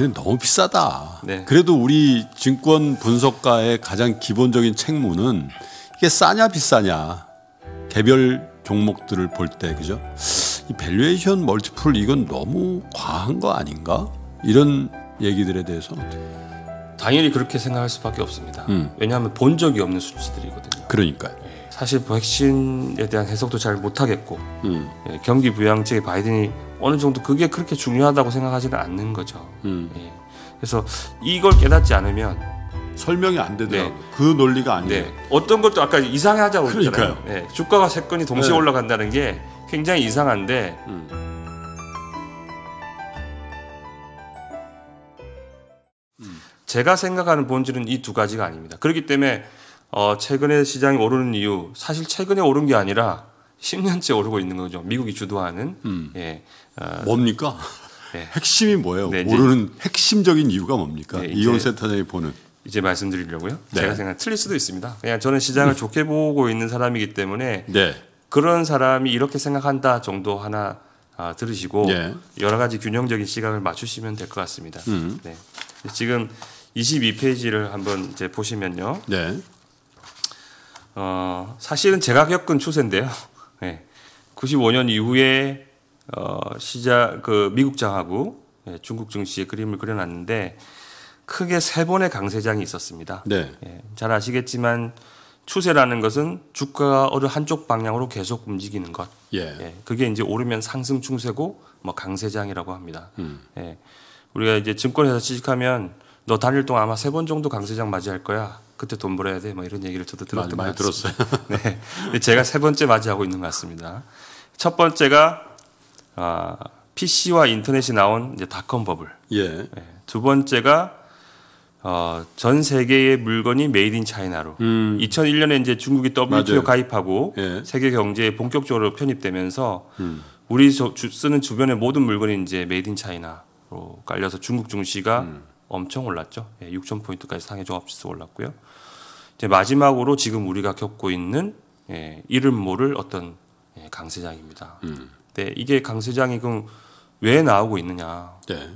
걔는 너무 비싸다. 네. 그래도 우리 증권 분석가의 가장 기본적인 책무는 이게 싸냐 비싸냐 개별 종목들을 볼 때 그죠? 이 밸류에이션 멀티플 이건 너무 과한 거 아닌가? 이런 얘기들에 대해서 어떻게? 당연히 그렇게 생각할 수밖에 없습니다. 음. 왜냐하면 본 적이 없는 수치들이거든요. 그러니까요. 사실 뭐 백신에 대한 해석도 잘 못하겠고 음. 예, 경기 부양책 바이든이 어느 정도 그게 그렇게 중요하다고 생각하지는 않는 거죠. 음. 예. 그래서 이걸 깨닫지 않으면 설명이 안되더라그 네. 논리가 아니에요. 네. 어떤 것도 아까 이상해 하자고 그러니까요. 예. 네. 주가가세건이 동시에 올라간다는 게 굉장히 이상한데 음. 제가 생각하는 본질은 이 두 가지가 아닙니다. 그렇기 때문에 어 최근에 시장이 오르는 이유 사실 최근에 오른 게 아니라 10년째 오르고 있는 거죠. 미국이 주도하는. 음. 예. 어, 뭡니까? 네. 핵심이 뭐예요? 네, 오르는 핵심적인 이유가 뭡니까? 네, 이용센터장이 보는. 이제 말씀드리려고요. 네. 제가 생각 틀릴 수도 있습니다. 그냥 저는 시장을 음. 좋게 보고 있는 사람이기 때문에 네. 그런 사람이 이렇게 생각한다 정도 하나 아, 들으시고 네. 여러 가지 균형적인 시각을 맞추시면 될 것 같습니다. 음. 네. 지금 22페이지를 한번 이제 보시면요. 네. 어, 사실은 제가 겪은 추세인데요. 예. 95년 이후에 어, 시작 그 미국 장하고 예, 중국 증시의 그림을 그려놨는데 크게 세 번의 강세장이 있었습니다. 네. 예, 잘 아시겠지만 추세라는 것은 주가가 어느 한쪽 방향으로 계속 움직이는 것. 예. 예 그게 이제 오르면 상승 충세고 뭐 강세장이라고 합니다. 음. 예. 우리가 이제 증권회사 취직하면 너 다닐 동안 아마 세 번 정도 강세장 맞이할 거야. 그때 돈 벌어야 돼. 뭐 이런 얘기를 저도 들었던 많이, 것 같습니다. 많이 들었어요. 네, 제가 세 번째 맞이하고 있는 것 같습니다. 첫 번째가 아, PC와 인터넷이 나온 이제 닷컴 버블. 예. 네, 두 번째가 어, 전 세계의 물건이 메이드 인 차이나로 음. 2001년에 이제 중국이 WTO 맞아요. 가입하고 예. 세계 경제에 본격적으로 편입되면서 음. 우리 저, 주, 쓰는 주변의 모든 물건이 이제 메이드 인 차이나로 깔려서 중국 증시가 음. 엄청 올랐죠. 6천 예, 포인트까지 상해 종합지수 올랐고요. 이제 마지막으로 지금 우리가 겪고 있는 예, 이름 모를 어떤 예, 강세장입니다. 음. 네, 이게 강세장이 그럼 왜 나오고 있느냐? 네.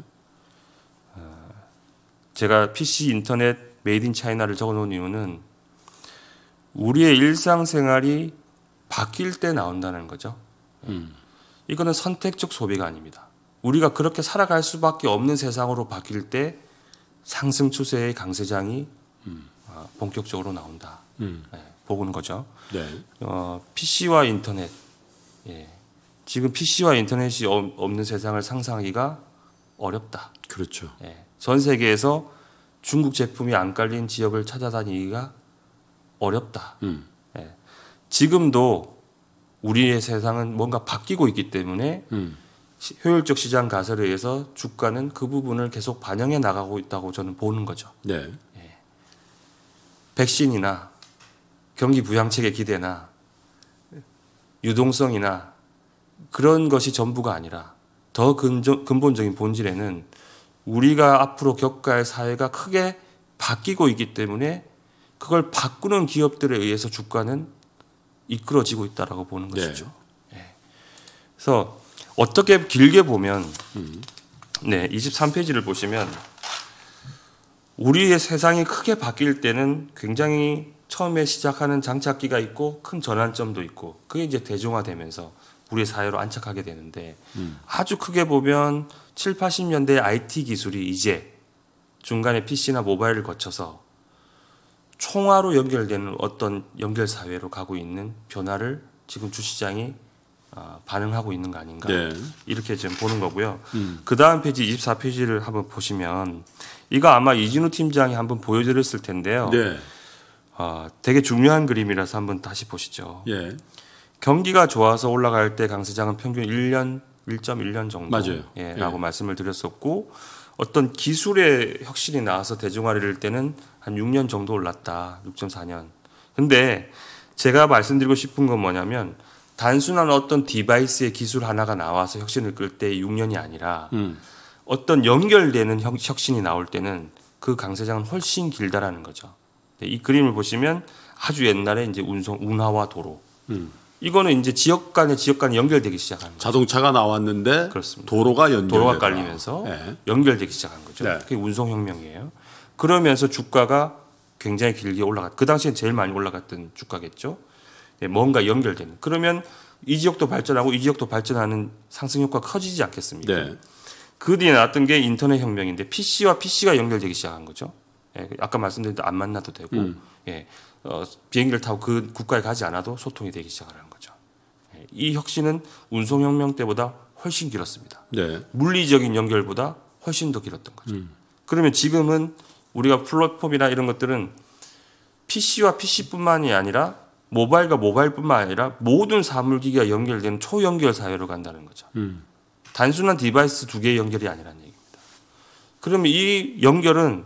어, 제가 PC 인터넷 메이드 인 차이나를 적어놓은 이유는 우리의 일상생활이 바뀔 때 나온다는 거죠. 예. 음. 이거는 선택적 소비가 아닙니다. 우리가 그렇게 살아갈 수밖에 없는 세상으로 바뀔 때 상승 추세의 강세장이 음. 어, 본격적으로 나온다. 음. 예, 보는 거죠. 네. 어, PC와 인터넷. 예. 지금 PC와 인터넷이 없는 세상을 상상하기가 어렵다. 그렇죠. 예. 전 세계에서 중국 제품이 안 깔린 지역을 찾아다니기가 어렵다. 음. 예. 지금도 우리의 세상은 뭔가 바뀌고 있기 때문에 음. 효율적 시장 가설에 의해서 주가는 그 부분을 계속 반영해 나가고 있다고 저는 보는 거죠. 네. 예. 백신이나 경기 부양책의 기대나 유동성이나 그런 것이 전부가 아니라 더 근저, 근본적인 본질에는 우리가 앞으로 겪어야 사회가 크게 바뀌고 있기 때문에 그걸 바꾸는 기업들에 의해서 주가는 이끌어지고 있다라고 보는 네. 것이죠. 네. 예. 그래서 어떻게 길게 보면 네 23페이지를 보시면 우리의 세상이 크게 바뀔 때는 굉장히 처음에 시작하는 장착기가 있고 큰 전환점도 있고 그게 이제 대중화되면서 우리의 사회로 안착하게 되는데 음. 아주 크게 보면 7, 80년대 IT 기술이 이제 중간에 PC나 모바일을 거쳐서 총화로 연결되는 어떤 연결 사회로 가고 있는 변화를 지금 주시장이 아, 반응하고 있는 거 아닌가 네. 이렇게 지금 보는 거고요. 음. 그 다음 페이지 24 페이지를 한번 보시면 이거 아마 이진우 팀장이 한번 보여드렸을 텐데요. 네. 어, 되게 중요한 그림이라서 한번 다시 보시죠. 예. 경기가 좋아서 올라갈 때 강세장은 평균 1년 1.1년 정도 맞아요. 예, 예. 라고 예. 말씀을 드렸었고 어떤 기술의 혁신이 나와서 대중화를 때는 한 6년 정도 올랐다. 6.4년. 근데 제가 말씀드리고 싶은 건 뭐냐면 단순한 어떤 디바이스의 기술 하나가 나와서 혁신을 끌 때 6년이 아니라 음. 어떤 연결되는 혁신이 나올 때는 그 강세장은 훨씬 길다라는 거죠. 네, 이 그림을 보시면 아주 옛날에 이제 운송 운하와 도로 음. 이거는 이제 지역 간에 지역 간에 연결되기 시작한 거죠. 자동차가 나왔는데 그렇습니다. 도로가 연결 도로가 깔리면서 네. 연결되기 시작한 거죠. 네. 그게 운송 혁명이에요. 그러면서 주가가 굉장히 길게 올라갔. 그 당시에 제일 많이 올라갔던 주가겠죠. 예, 뭔가 연결되는. 그러면 이 지역도 발전하고 이 지역도 발전하는 상승 효과가 커지지 않겠습니까? 네. 그 뒤에 나왔던 게 인터넷 혁명인데 PC와 PC가 연결되기 시작한 거죠. 예, 그 아까 말씀드린 대로 안 만나도 되고 음. 예, 어, 비행기를 타고 그 국가에 가지 않아도 소통이 되기 시작하는 거죠. 예, 이 혁신은 운송혁명 때보다 훨씬 길었습니다. 네. 물리적인 연결보다 훨씬 더 길었던 거죠. 음. 그러면 지금은 우리가 플랫폼이나 이런 것들은 PC와 PC뿐만이 아니라 모바일과 모바일뿐만 아니라 모든 사물기기가 연결된 초연결 사회로 간다는 거죠. 음. 단순한 디바이스 두 개의 연결이 아니라는 얘기입니다. 그러면 이 연결은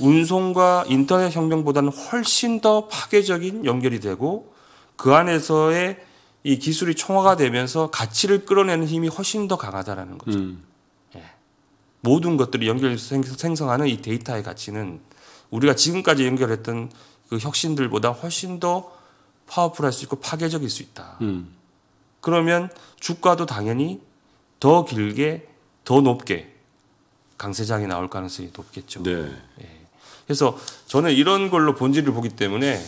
운송과 인터넷 혁명보다는 훨씬 더 파괴적인 연결이 되고 그 안에서의 이 기술이 총화가 되면서 가치를 끌어내는 힘이 훨씬 더 강하다라는 거죠. 음. 예. 모든 것들이 연결해서 생성하는 이 데이터의 가치는 우리가 지금까지 연결했던 그 혁신들보다 훨씬 더 파워풀할 수 있고 파괴적일 수 있다. 음. 그러면 주가도 당연히 더 길게 더 높게 강세장이 나올 가능성이 높겠죠. 네. 예. 그래서 저는 이런 걸로 본질을 보기 때문에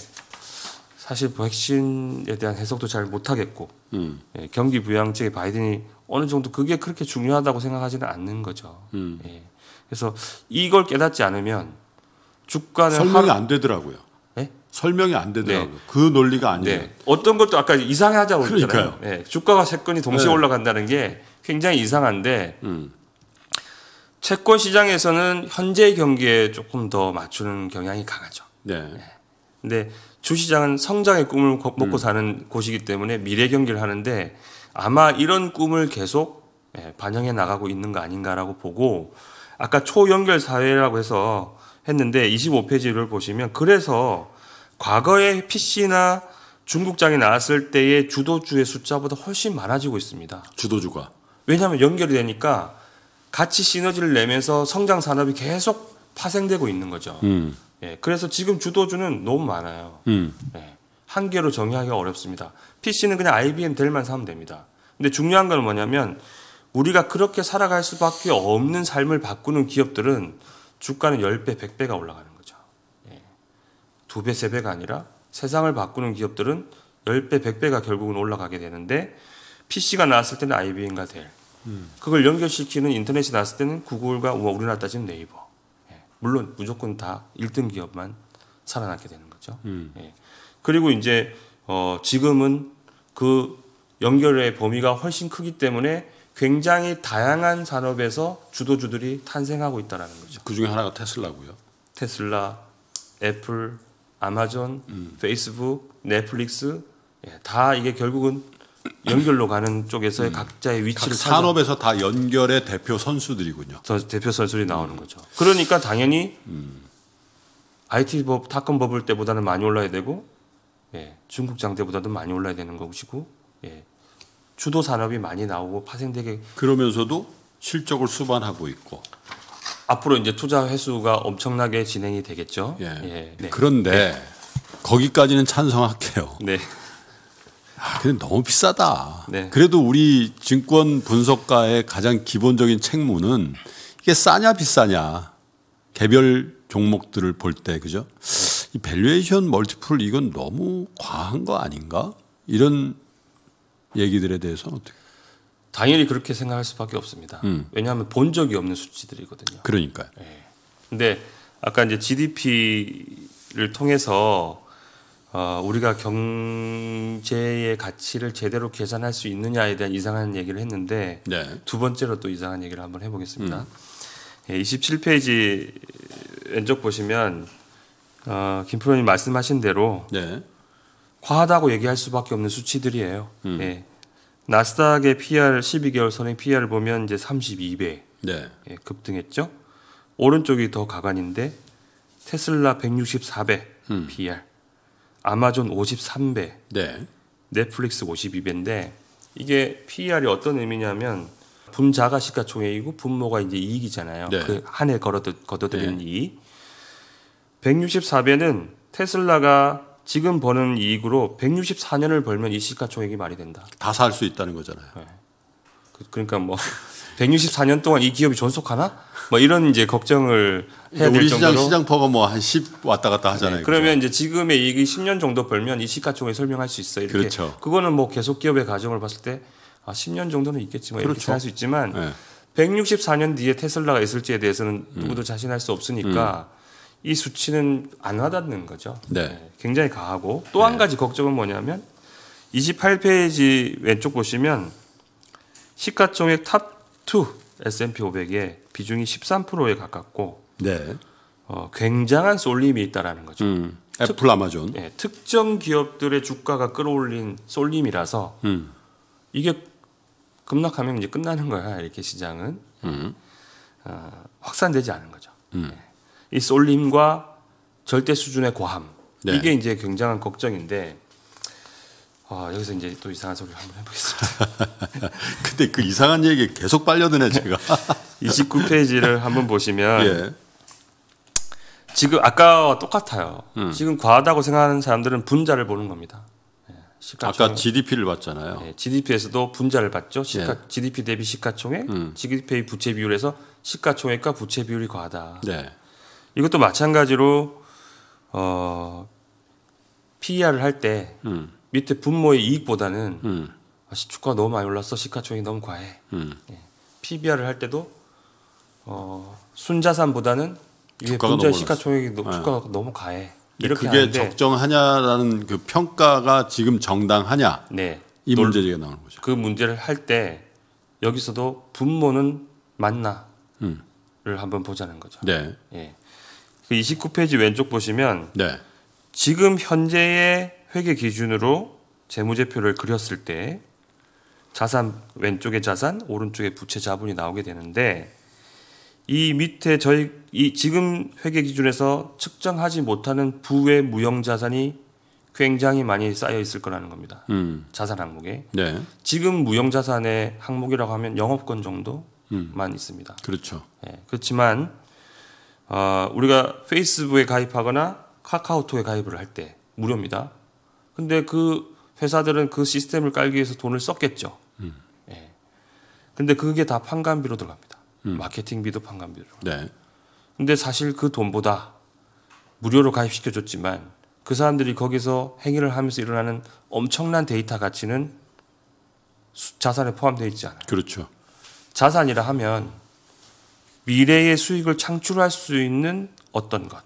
사실 백신에 대한 해석도 잘 못하겠고 음. 예, 경기 부양책에 바이든이 어느 정도 그게 그렇게 중요하다고 생각하지는 않는 거죠. 음. 예. 그래서 이걸 깨닫지 않으면 주가는 설명이 하루, 안 되더라고요. 설명이 안 되더라고요. 네. 그 논리가 아니에요. 네. 어떤 것도 아까 이상하자고 그러니까요. 네. 주가가 채권이 동시에 네. 올라간다는 게 굉장히 이상한데 음. 채권 시장에서는 현재 경기에 조금 더 맞추는 경향이 강하죠. 네. 네. 근데 주시장은 성장의 꿈을 먹고 음. 사는 곳이기 때문에 미래 경기를 하는데 아마 이런 꿈을 계속 예, 반영해 나가고 있는 거 아닌가라고 보고 아까 초연결 사회라고 해서 했는데 25페이지를 보시면 그래서 과거에 PC나 중국장이 나왔을 때의 주도주의 숫자보다 훨씬 많아지고 있습니다. 주도주가 왜냐하면 연결이 되니까 같이 시너지를 내면서 성장 산업이 계속 파생되고 있는 거죠. 음. 예, 그래서 지금 주도주는 너무 많아요. 음. 예, 한 개로 정의하기가 어렵습니다. PC는 그냥 IBM 델만 사면 됩니다. 근데 중요한 건 뭐냐면 우리가 그렇게 살아갈 수밖에 없는 삶을 바꾸는 기업들은 주가는 10배, 100배가 올라가요. 두 배, 세 배가 아니라 세상을 바꾸는 기업들은 10배, 100배가 결국은 올라가게 되는데 PC가 나왔을 때는 IBM과 델. 음. 그걸 연결시키는 인터넷이 나왔을 때는 구글과 우리나라 따지면 네이버. 예. 물론 무조건 다 1등 기업만 살아남게 되는 거죠. 음. 예. 그리고 이제 어 지금은 그 연결의 범위가 훨씬 크기 때문에 굉장히 다양한 산업에서 주도주들이 탄생하고 있다는 거죠. 그 중에 하나가 테슬라고요. 테슬라, 애플, 아마존, 음. 페이스북, 넷플릭스 예, 다 이게 결국은 연결로 가는 쪽에서의 음. 각자의 위치를 각 산업에서 다 연결의 대표 선수들이군요. 대표 선수들이 나오는 거죠. 그러니까 당연히 IT 음. 법, 탑건 버블 때보다는 많이 올라야 되고 예, 중국 장대보다도 많이 올라야 되는 것이고 예, 주도 산업이 많이 나오고 파생되게 그러면서도 실적을 수반하고 있고 앞으로 이제 투자 회수가 엄청나게 진행이 되겠죠. 예. 예. 네. 그런데 네. 거기까지는 찬성할게요. 네. 아, 근데 너무 비싸다. 네. 그래도 우리 증권 분석가의 가장 기본적인 책무는 이게 싸냐 비싸냐 개별 종목들을 볼 때 그죠? 네. 이 밸류에이션 멀티플 이건 너무 과한 거 아닌가? 이런 얘기들에 대해서는 어떻게? 당연히 그렇게 생각할 수밖에 없습니다. 음. 왜냐하면 본 적이 없는 수치들이거든요. 그러니까 네. 근데 아까 이제 GDP를 통해서 어, 우리가 경제의 가치를 제대로 계산할 수 있느냐에 대한 이상한 얘기를 했는데 네. 두 번째로 또 이상한 얘기를 한번 해보겠습니다. 음. 예, 27페이지 왼쪽 보시면 어, 김프로님 말씀하신 대로 네. 과하다고 얘기할 수밖에 없는 수치들이에요. 음. 예. 나스닥의 PR 12개월 선행 PR을 보면 이제 32배 네. 예, 급등했죠. 오른쪽이 더 가관인데 테슬라 164배 음. PR, 아마존 53배, 네. 넷플릭스 52배인데 이게 PER이 어떤 의미냐면 분자가 시가총액이고 분모가 이제 이익이잖아요. 네. 그한 해 걸어들, 걷어들이 네. 이익. 164배는 테슬라가 지금 버는 이익으로 164년을 벌면 이 시가총액이 말이 된다. 다 살 수 있다는 거잖아요. 네. 그, 그러니까 뭐 164년 동안 이 기업이 존속하나? 뭐 이런 이제 걱정을 해야 우리 될 정도로 시장 시장퍼가 뭐 한 10 왔다 갔다 네, 하잖아요. 네, 그러면 그렇죠? 이제 지금의 이익이 10년 정도 벌면 이 시가총액 설명할 수 있어. 이렇게 그렇죠. 그거는 뭐 계속 기업의 가정을 봤을 때 아, 10년 정도는 있겠지 뭐 그렇죠. 이렇게 할수 있지만 네. 164년 뒤에 테슬라가 있을지에 대해서는 음. 누구도 자신할 수 없으니까 음. 이 수치는 안 와닿는 거죠. 네. 네 굉장히 가하고 또한 네. 가지 걱정은 뭐냐면 28페이지 왼쪽 보시면 시가총액 탑2 S&P 500의 비중이 13%에 가깝고 네. 어, 굉장한 쏠림이 있다라는 거죠. 음, 애플, 특, 아마존. 예, 특정 기업들의 주가가 끌어올린 쏠림이라서 음. 이게 급락하면 이제 끝나는 거야. 이렇게 시장은 음. 어, 확산되지 않은 거죠. 예. 이 쏠림과 절대 수준의 고함 네. 이게 이제 굉장한 걱정인데 어, 여기서 이제 또 이상한 소리를 한번 해보겠습니다. 근데 그 이상한 얘기 계속 빨려드네 네. 제가. 29페이지를 한번 보시면 예. 지금 아까와 똑같아요. 음. 지금 과하다고 생각하는 사람들은 분자를 보는 겁니다. 예, 아까 GDP를 봤잖아요. 네, 예, GDP에서도 분자를 봤죠. 시가, 예. GDP 대비 시가총액, 음. GDP 부채 비율에서 시가총액과 부채 비율이 과하다. 네. 이것도 마찬가지로 어, PER을 할때 음. 밑에 분모의 이익보다는 음. 아, 시초가 너무 많이 올랐어 시가총액이 너무 과해 음. 예. PBR을 할 때도 어, 순자산보다는 이게 분자 시가총액이 너, 예. 주가가 네. 너무 과해 이렇게 그게 하는데, 적정하냐라는 그 평가가 지금 정당하냐 네. 이 문제가 나오는 거죠. 그 문제를 할 때 여기서도 분모는 맞나를 음. 한번 보자는 거죠. 네. 예. 그 29페이지 왼쪽 보시면 네. 지금 현재의 회계 기준으로 재무제표를 그렸을 때 자산 왼쪽에 자산 오른쪽에 부채 자본이 나오게 되는데 이 밑에 저희 이 지금 회계 기준에서 측정하지 못하는 부의 무형 자산이 굉장히 많이 쌓여 있을 거라는 겁니다. 음. 자산 항목에 네. 지금 무형 자산의 항목이라고 하면 영업권 정도만 음. 있습니다. 그렇죠. 예, 그렇지만 아, 우리가 페이스북에 가입하거나 카카오톡에 가입을 할 때 무료입니다. 근데 그 회사들은 그 시스템을 깔기 위해서 돈을 썼겠죠. 음. 예. 근데 그게 다 판관비로 들어갑니다. 음. 마케팅비도 판관비로. 네. 근데 사실 그 돈보다 무료로 가입시켜 줬지만 그 사람들이 거기서 행위를 하면서 일어나는 엄청난 데이터 가치는 자산에 포함되어 있지 않아요. 그렇죠. 자산이라 하면 미래의 수익을 창출할 수 있는 어떤 것,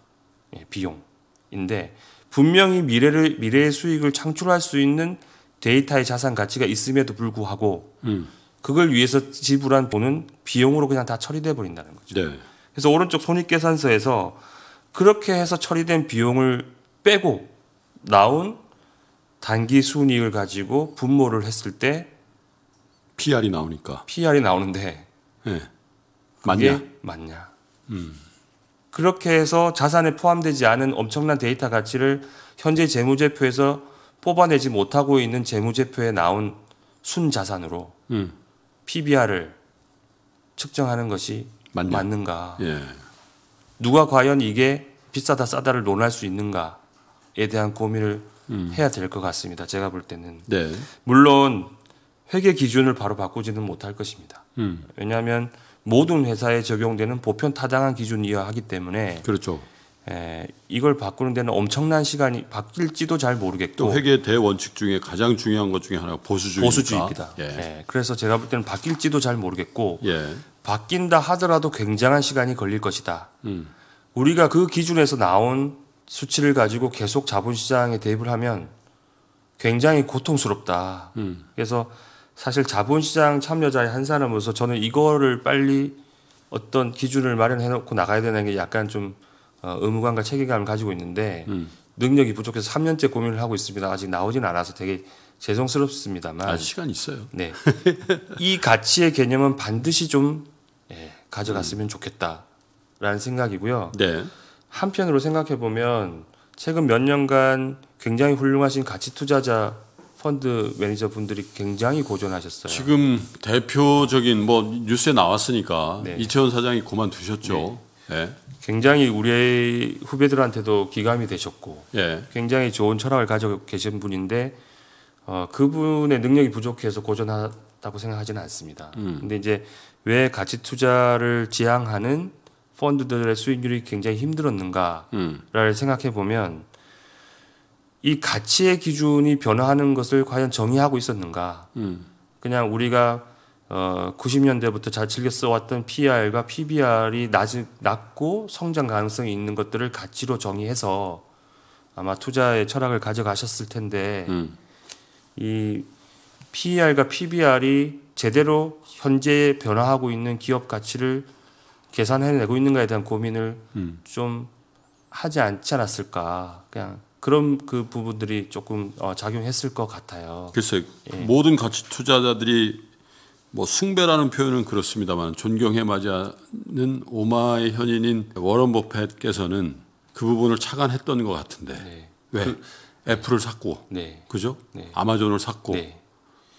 예, 비용인데 분명히 미래를 미래의 수익을 창출할 수 있는 데이터의 자산 가치가 있음에도 불구하고 음. 그걸 위해서 지불한 돈은 비용으로 그냥 다 처리돼 버린다는 거죠. 네. 그래서 오른쪽 손익계산서에서 그렇게 해서 처리된 비용을 빼고 나온 단기 순이익을 가지고 분모를 했을 때 PR이 나오니까 PR이 나오는데 네. 맞냐? 맞냐? 음. 그렇게 해서 자산에 포함되지 않은 엄청난 데이터 가치를 현재 재무제표에서 뽑아내지 못하고 있는 재무제표에 나온 순자산으로 음. PBR을 측정하는 것이 맞냐? 맞는가 예. 누가 과연 이게 비싸다 싸다를 논할 수 있는가에 대한 고민을 음. 해야 될 것 같습니다. 제가 볼 때는 네. 물론 회계 기준을 바로 바꾸지는 못할 것입니다. 음. 왜냐하면 모든 회사에 적용되는 보편 타당한 기준이어야 하기 때문에 그렇죠. 에, 예, 이걸 바꾸는 데는 엄청난 시간이 바뀔지도 잘 모르겠고 또 회계 대원칙 중에 가장 중요한 것 중에 하나가 보수주의니다 보수주의입니다. 예. 예. 그래서 제가 볼 때는 바뀔지도 잘 모르겠고 예. 바뀐다 하더라도 굉장한 시간이 걸릴 것이다. 음. 우리가 그 기준에서 나온 수치를 가지고 계속 자본시장에 대입을 하면 굉장히 고통스럽다. 음. 그래서 사실 자본시장 참여자의 한 사람으로서 저는 이거를 빨리 어떤 기준을 마련해 놓고 나가야 되는 게 약간 좀 어, 의무감과 책임감을 가지고 있는데 음. 능력이 부족해서 3년째 고민을 하고 있습니다. 아직 나오진 않아서 되게 죄송스럽습니다만 아직 시간 있어요. 네, 이 가치의 개념은 반드시 좀 예, 가져갔으면 음. 좋겠다라는 생각이고요. 네. 한편으로 생각해 보면 최근 몇 년간 굉장히 훌륭하신 가치 투자자 펀드 매니저 분들이 굉장히 고전하셨어요. 지금 대표적인 뭐 뉴스에 나왔으니까 네. 이채원 사장이 그만두셨죠. 네. 네. 굉장히 우리 후배들한테도 기감이 되셨고 예. 굉장히 좋은 철학을 가지고 계신 분인데 어, 그분의 능력이 부족해서 고전하다고 생각하지는 않습니다. 음. 근데 이제 왜 가치 투자를 지향하는 펀드들의 수익률이 굉장히 힘들었는가를 음. 생각해 보면 이 가치의 기준이 변화하는 것을 과연 정의하고 있었는가? 음. 그냥 우리가 어 90년대부터 잘 즐겨 써왔던 PR과 PBR이 낮 낮고 성장 가능성이 있는 것들을 가치로 정의해서 아마 투자의 철학을 가져가셨을 텐데 음. 이 PER과 PBR이 제대로 현재 변화하고 있는 기업 가치를 계산해내고 있는가에 대한 고민을 음. 좀 하지 않지 않았을까. 그냥 그런 그 부분들이 조금 어, 작용했을 것 같아요. 글쎄 예. 모든 가치 투자자들이 뭐 숭배라는 표현은 그렇습니다만 존경해 맞이는 오마의 현인인 워런 버핏께서는 그 부분을 착안했던 것 같은데 네. 왜 그, 애플을 샀고 네. 그죠? 네. 아마존을 샀고 네.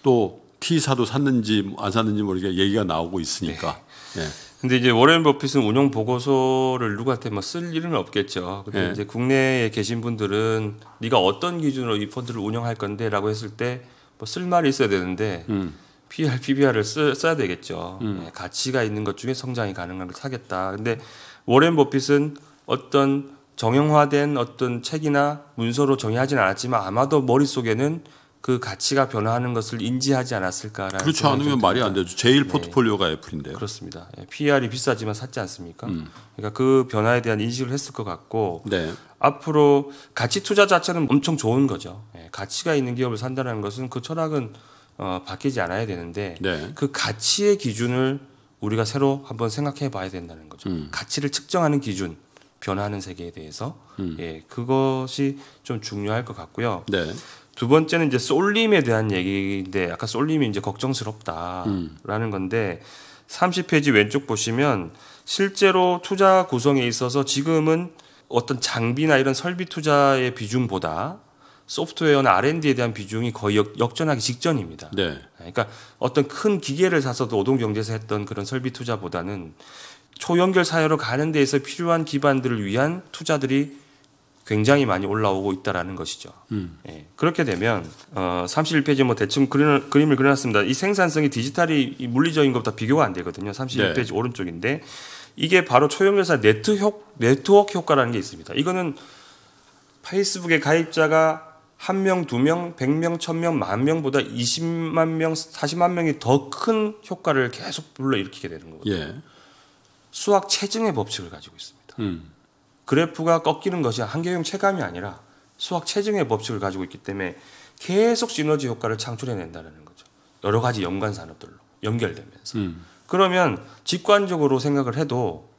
또 T사도 샀는지 안 샀는지 모르게 얘기가 나오고 있으니까 네. 예. 근데 이제 워렌 버핏은 운영 보고서를 누구한테 막쓸 일은 없겠죠. 근데 네. 이제 국내에 계신 분들은 네가 어떤 기준으로 이 펀드를 운영할 건데라고 했을 때 뭐 쓸 말이 있어야 되는데 음. PR, PBR을 쓰, 써야 되겠죠. 음. 네, 가치가 있는 것 중에 성장이 가능한 걸 사겠다. 근데 워렌 버핏은 어떤 정형화된 어떤 책이나 문서로 정의하진 않았지만 아마도 머릿속에는 그 가치가 변화하는 것을 인지하지 않았을까라는 그렇지 않으면 말이 안 되죠. 제일 네. 포트폴리오가 애플인데요. 그렇습니다. 예, PER이 비싸지만 샀지 않습니까? 음. 그러니까 그 변화에 대한 인식을 했을 것 같고 네. 앞으로 가치 투자 자체는 엄청 좋은 거죠. 예, 가치가 있는 기업을 산다는 것은 그 철학은 어, 바뀌지 않아야 되는데 네. 그 가치의 기준을 우리가 새로 한번 생각해 봐야 된다는 거죠. 음. 가치를 측정하는 기준, 변화하는 세계에 대해서 음. 예, 그것이 좀 중요할 것 같고요. 네. 두 번째는 이제 쏠림에 대한 얘기인데 아까 쏠림이 이제 걱정스럽다라는 음. 건데 30페이지 왼쪽 보시면 실제로 투자 구성에 있어서 지금은 어떤 장비나 이런 설비 투자의 비중보다 소프트웨어나 R&D에 대한 비중이 거의 역, 전하기 직전입니다. 네. 그러니까 어떤 큰 기계를 사서 노동 경제에서 했던 그런 설비 투자보다는 초연결 사회로 가는 데에서 필요한 기반들을 위한 투자들이 굉장히 많이 올라오고 있다라는 것이죠. 음. 예, 그렇게 되면 어, 31페이지 뭐 대충 그림, 그림을 그려놨습니다. 이 생산성이 디지털이 물리적인 것보다 비교가 안 되거든요. 31페이지 네. 오른쪽인데 이게 바로 초용열사 네트 네트워크 효과라는 게 있습니다. 이거는 페이스북의 가입자가 한 명, 두 명, 백 명, 천 명, 만 명보다 이십만 명, 사십만 명이 더 큰 효과를 계속 불러일으키게 되는 거거든요. 예. 수학 체증의 법칙을 가지고 있습니다. 음. 그래프가 꺾이는 것이 한계형 체감이 아니라 수학 체증의 법칙을 가지고 있기 때문에 계속 시너지 효과를 창출해낸다는 거죠. 여러 가지 연관 산업들로 연결되면서. 음. 그러면 직관적으로 생각을 해도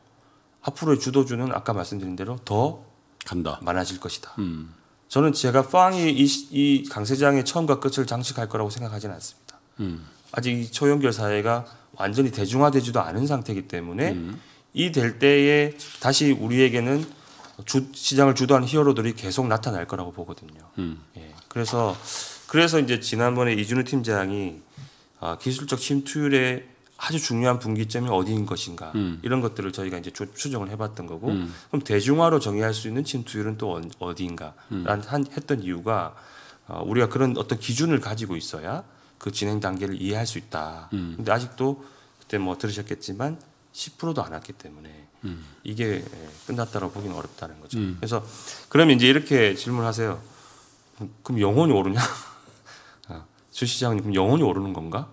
앞으로의 주도주는 아까 말씀드린 대로 더 간다. 많아질 것이다. 음. 저는 제가 빵이 이, 이 강세장의 처음과 끝을 장식할 거라고 생각하지는 않습니다. 음. 아직 이 초연결 사회가 완전히 대중화되지도 않은 상태이기 때문에 음. 이될 때에 다시 우리에게는 주, 시장을 주도하는 히어로들이 계속 나타날 거라고 보거든요. 음. 예. 그래서 그래서 이제 지난번에 이준우 팀장이 아, 기술적 침투율의 아주 중요한 분기점이 어디인 것인가 음. 이런 것들을 저희가 이제 추정을 해봤던 거고 음. 그럼 대중화로 정의할 수 있는 침투율은 또 어디인가라는 음. 한, 했던 이유가 어, 우리가 그런 어떤 기준을 가지고 있어야 그 진행 단계를 이해할 수 있다. 음. 근데 아직도 그때 뭐 들으셨겠지만 10%도 안 왔기 때문에 이게 끝났다고 라 보기는 어렵다는 거죠. 음. 그래서 그러면 이제 이렇게 질문하세요. 그럼 영혼이 오르냐? 주시장님 아, 그럼 영혼이 오르는 건가?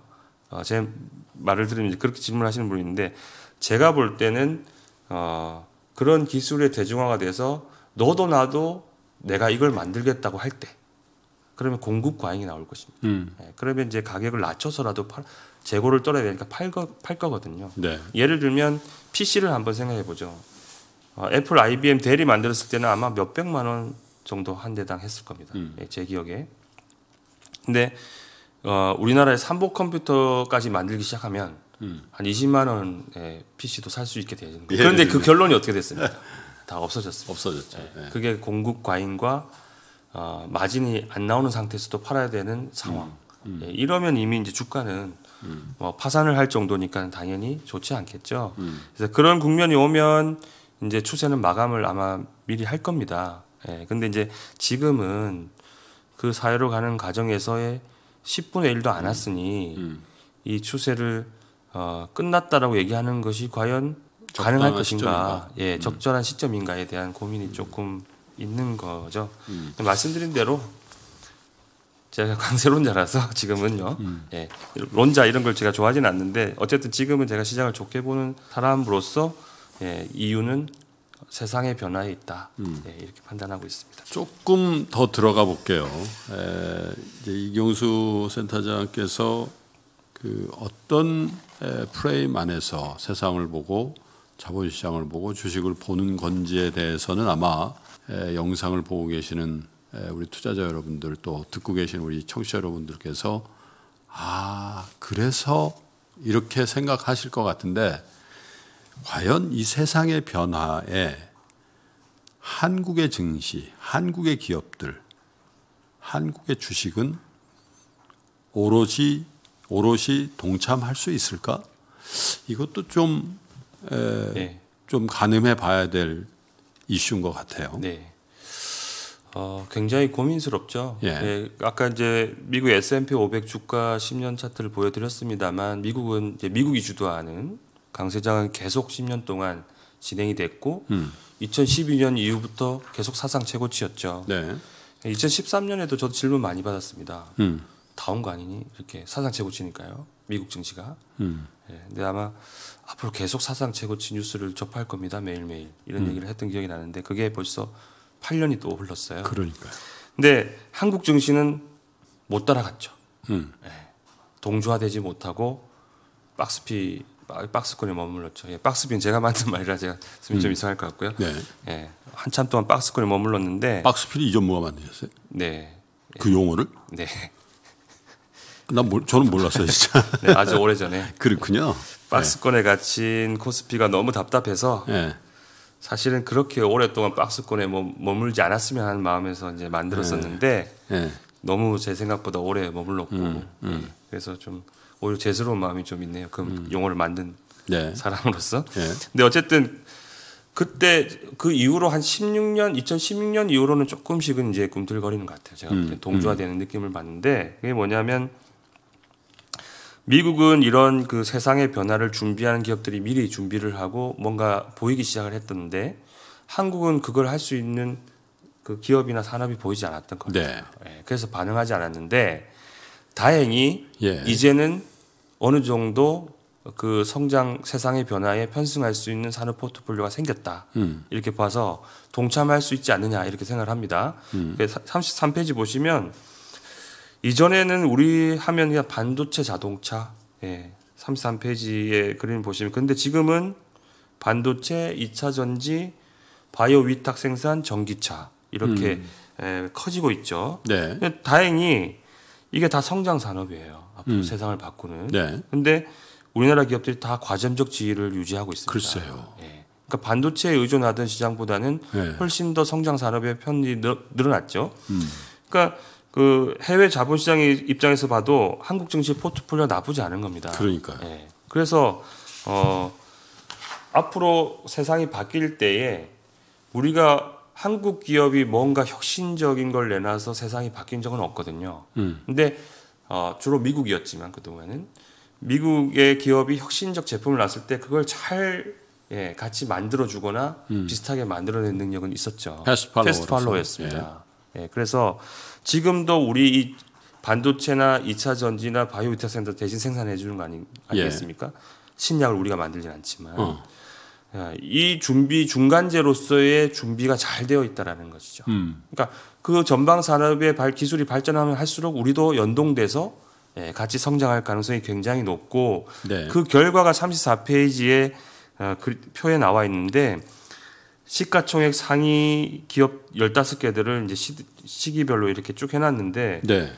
아, 제 말을 들으면 그렇게 질문하시는 분이 있는데 제가 볼 때는 어, 그런 기술의 대중화가 돼서 너도 나도 내가 이걸 만들겠다고 할 때 그러면 공급 과잉이 나올 것입니다. 음. 예, 그러면 이제 가격을 낮춰서라도 팔, 재고를 떨어야 되니까 팔, 거, 팔 거거든요. 네. 예를 들면 PC를 한번 생각해 보죠. 어, 애플, IBM 대리 만들었을 때는 아마 몇 백만 원 정도 한 대당 했을 겁니다. 음. 예, 제 기억에. 근데 어, 우리나라의 삼복 컴퓨터까지 만들기 시작하면 음. 한 20만 원의 PC도 살 수 있게 되는 거예요. 예, 그런데 그 결론이 어떻게 됐습니까? 다 없어졌습니다. 없어졌죠. 예. 예. 그게 공급 과잉과 어, 마진이 안 나오는 상태에서도 팔아야 되는 상황. 음. 음. 예, 이러면 이미 이제 주가는 음. 뭐 파산을 할 정도니까 당연히 좋지 않겠죠. 음. 그래서 그런 국면이 오면 이제 추세는 마감을 아마 미리 할 겁니다. 예. 근데 이제 지금은 그 사회로 가는 과정에서의 10분의 1도 안 음. 왔으니 음. 이 추세를 어, 끝났다라고 얘기하는 것이 과연 가능할 것인가, 시점인가? 예, 음. 적절한 시점인가에 대한 고민이 조금 있는 거죠. 음. 말씀드린 대로 제가 강세론자라서 지금은요. 음. 예, 론자 이런 걸 제가 좋아하진 않는데 어쨌든 지금은 제가 시장을 좋게 보는 사람으로서 예, 이유는 세상의 변화에 있다 음. 예, 이렇게 판단하고 있습니다. 조금 더 들어가 볼게요. 에, 이제 이경수 센터장께서 그 어떤 에, 프레임 안에서 세상을 보고 자본시장을 보고 주식을 보는 건지에 대해서는 아마 에, 영상을 보고 계시는 우리 투자자 여러분들 또 듣고 계신 우리 청취자 여러분들께서 아 그래서 이렇게 생각하실 것 같은데 과연 이 세상의 변화에 한국의 증시, 한국의 기업들, 한국의 주식은 오롯이 오롯이 동참할 수 있을까? 이것도 좀, 에, 네. 좀 가늠해 봐야 될 이슈인 것 같아요. 네. 어, 굉장히 고민스럽죠. 예. 예. 아까 이제 미국 S&P 500 주가 10년 차트를 보여드렸습니다만 미국은 이제 미국이 주도하는 강세장은 계속 10년 동안 진행이 됐고 음. 2012년 이후부터 계속 사상 최고치였죠. 네. 2013년에도 저도 질문 많이 받았습니다. 음. 다운 거 아니니 이렇게 사상 최고치니까요. 미국 증시가. 음. 예, 근데 아마 앞으로 계속 사상 최고치 뉴스를 접할 겁니다 매일매일 이런 음. 얘기를 했던 기억이 나는데 그게 벌써 8년이 또 흘렀어요. 그러니까 근데 한국 증시는 못 따라갔죠. 음. 네. 동조화되지 못하고 박스피 박스권에 머물렀죠. 예, 박스핀 제가 만든 말이라 제가 쓰면 음. 좀 이상할 것 같고요. 네. 예, 한참 동안 박스권에 머물렀는데 박스핀이 이전무가 만드셨어요? 네. 그 예. 용어를? 네. 난 몰, 저는 몰랐어요, 진짜. 네, 아주 오래전에. 그렇군요. 박스권에 갇힌 코스피가 너무 답답해서 네. 사실은 그렇게 오랫동안 박스권에 머물지 않았으면 하는 마음에서 이제 만들었었는데 네. 너무 제 생각보다 오래 머물렀고 음, 음. 예, 그래서 좀 오히려 죄스러운 마음이 좀 있네요. 그 음. 용어를 만든 네. 사람으로서. 네. 근데 어쨌든 그때 그 이후로 한 16년, 2016년 이후로는 조금씩은 이제 꿈틀거리는 것 같아요. 제가 음, 동조화되는 음. 느낌을 받는데 그게 뭐냐면 미국은 이런 그 세상의 변화를 준비하는 기업들이 미리 준비를 하고 뭔가 보이기 시작을 했던데 한국은 그걸 할 수 있는 그 기업이나 산업이 보이지 않았던 거죠. 네. 예, 그래서 반응하지 않았는데 다행히 예. 이제는 어느 정도 그 성장 세상의 변화에 편승할 수 있는 산업 포트폴리오가 생겼다. 음. 이렇게 봐서 동참할 수 있지 않느냐 이렇게 생각을 합니다. 음. 33페이지 그 보시면 이전에는 우리 하면 그냥 반도체 자동차, 예, 33페이지에 그림 보시면. 근데 지금은 반도체, 2차 전지, 바이오 위탁 생산, 전기차. 이렇게 음. 예, 커지고 있죠. 네. 다행히 이게 다 성장 산업이에요. 앞으로 음. 세상을 바꾸는. 네. 근데 우리나라 기업들이 다 과점적 지위를 유지하고 있습니다. 글쎄요. 예. 그러니까 반도체에 의존하던 시장보다는 네. 훨씬 더 성장 산업의 편이 늘어났죠. 음. 그러니까 그 해외 자본시장 입장에서 봐도 한국 증시 포트폴리오 나쁘지 않은 겁니다. 그러니까 예. 그래서 어 앞으로 세상이 바뀔 때에 우리가 한국 기업이 뭔가 혁신적인 걸 내놔서 세상이 바뀐 적은 없거든요. 음. 근데 어, 주로 미국이었지만 그동안은 미국의 기업이 혁신적 제품을 놨을 때 그걸 잘 예, 같이 만들어 주거나 음. 비슷하게 만들어낸 능력은 있었죠. 패스트 팔로우였습니다. 예. 예, 그래서 지금도 우리 이 반도체나 2차 전지나 바이오 위탁 센터 대신 생산해 주는 거 아니, 예. 아니겠습니까? 예. 신약을 우리가 만들진 않지만 어. 이 준비 중간재로서의 준비가 잘 되어 있다라는 것이죠. 음. 그러니까 그 전방 산업의 발 기술이 발전하면 할수록 우리도 연동돼서 예, 같이 성장할 가능성이 굉장히 높고 네. 그 결과가 34페이지에 어, 표에 나와 있는데 시가총액 상위 기업 15개들을 이제 시, 시기별로 이렇게 쭉 해놨는데 네.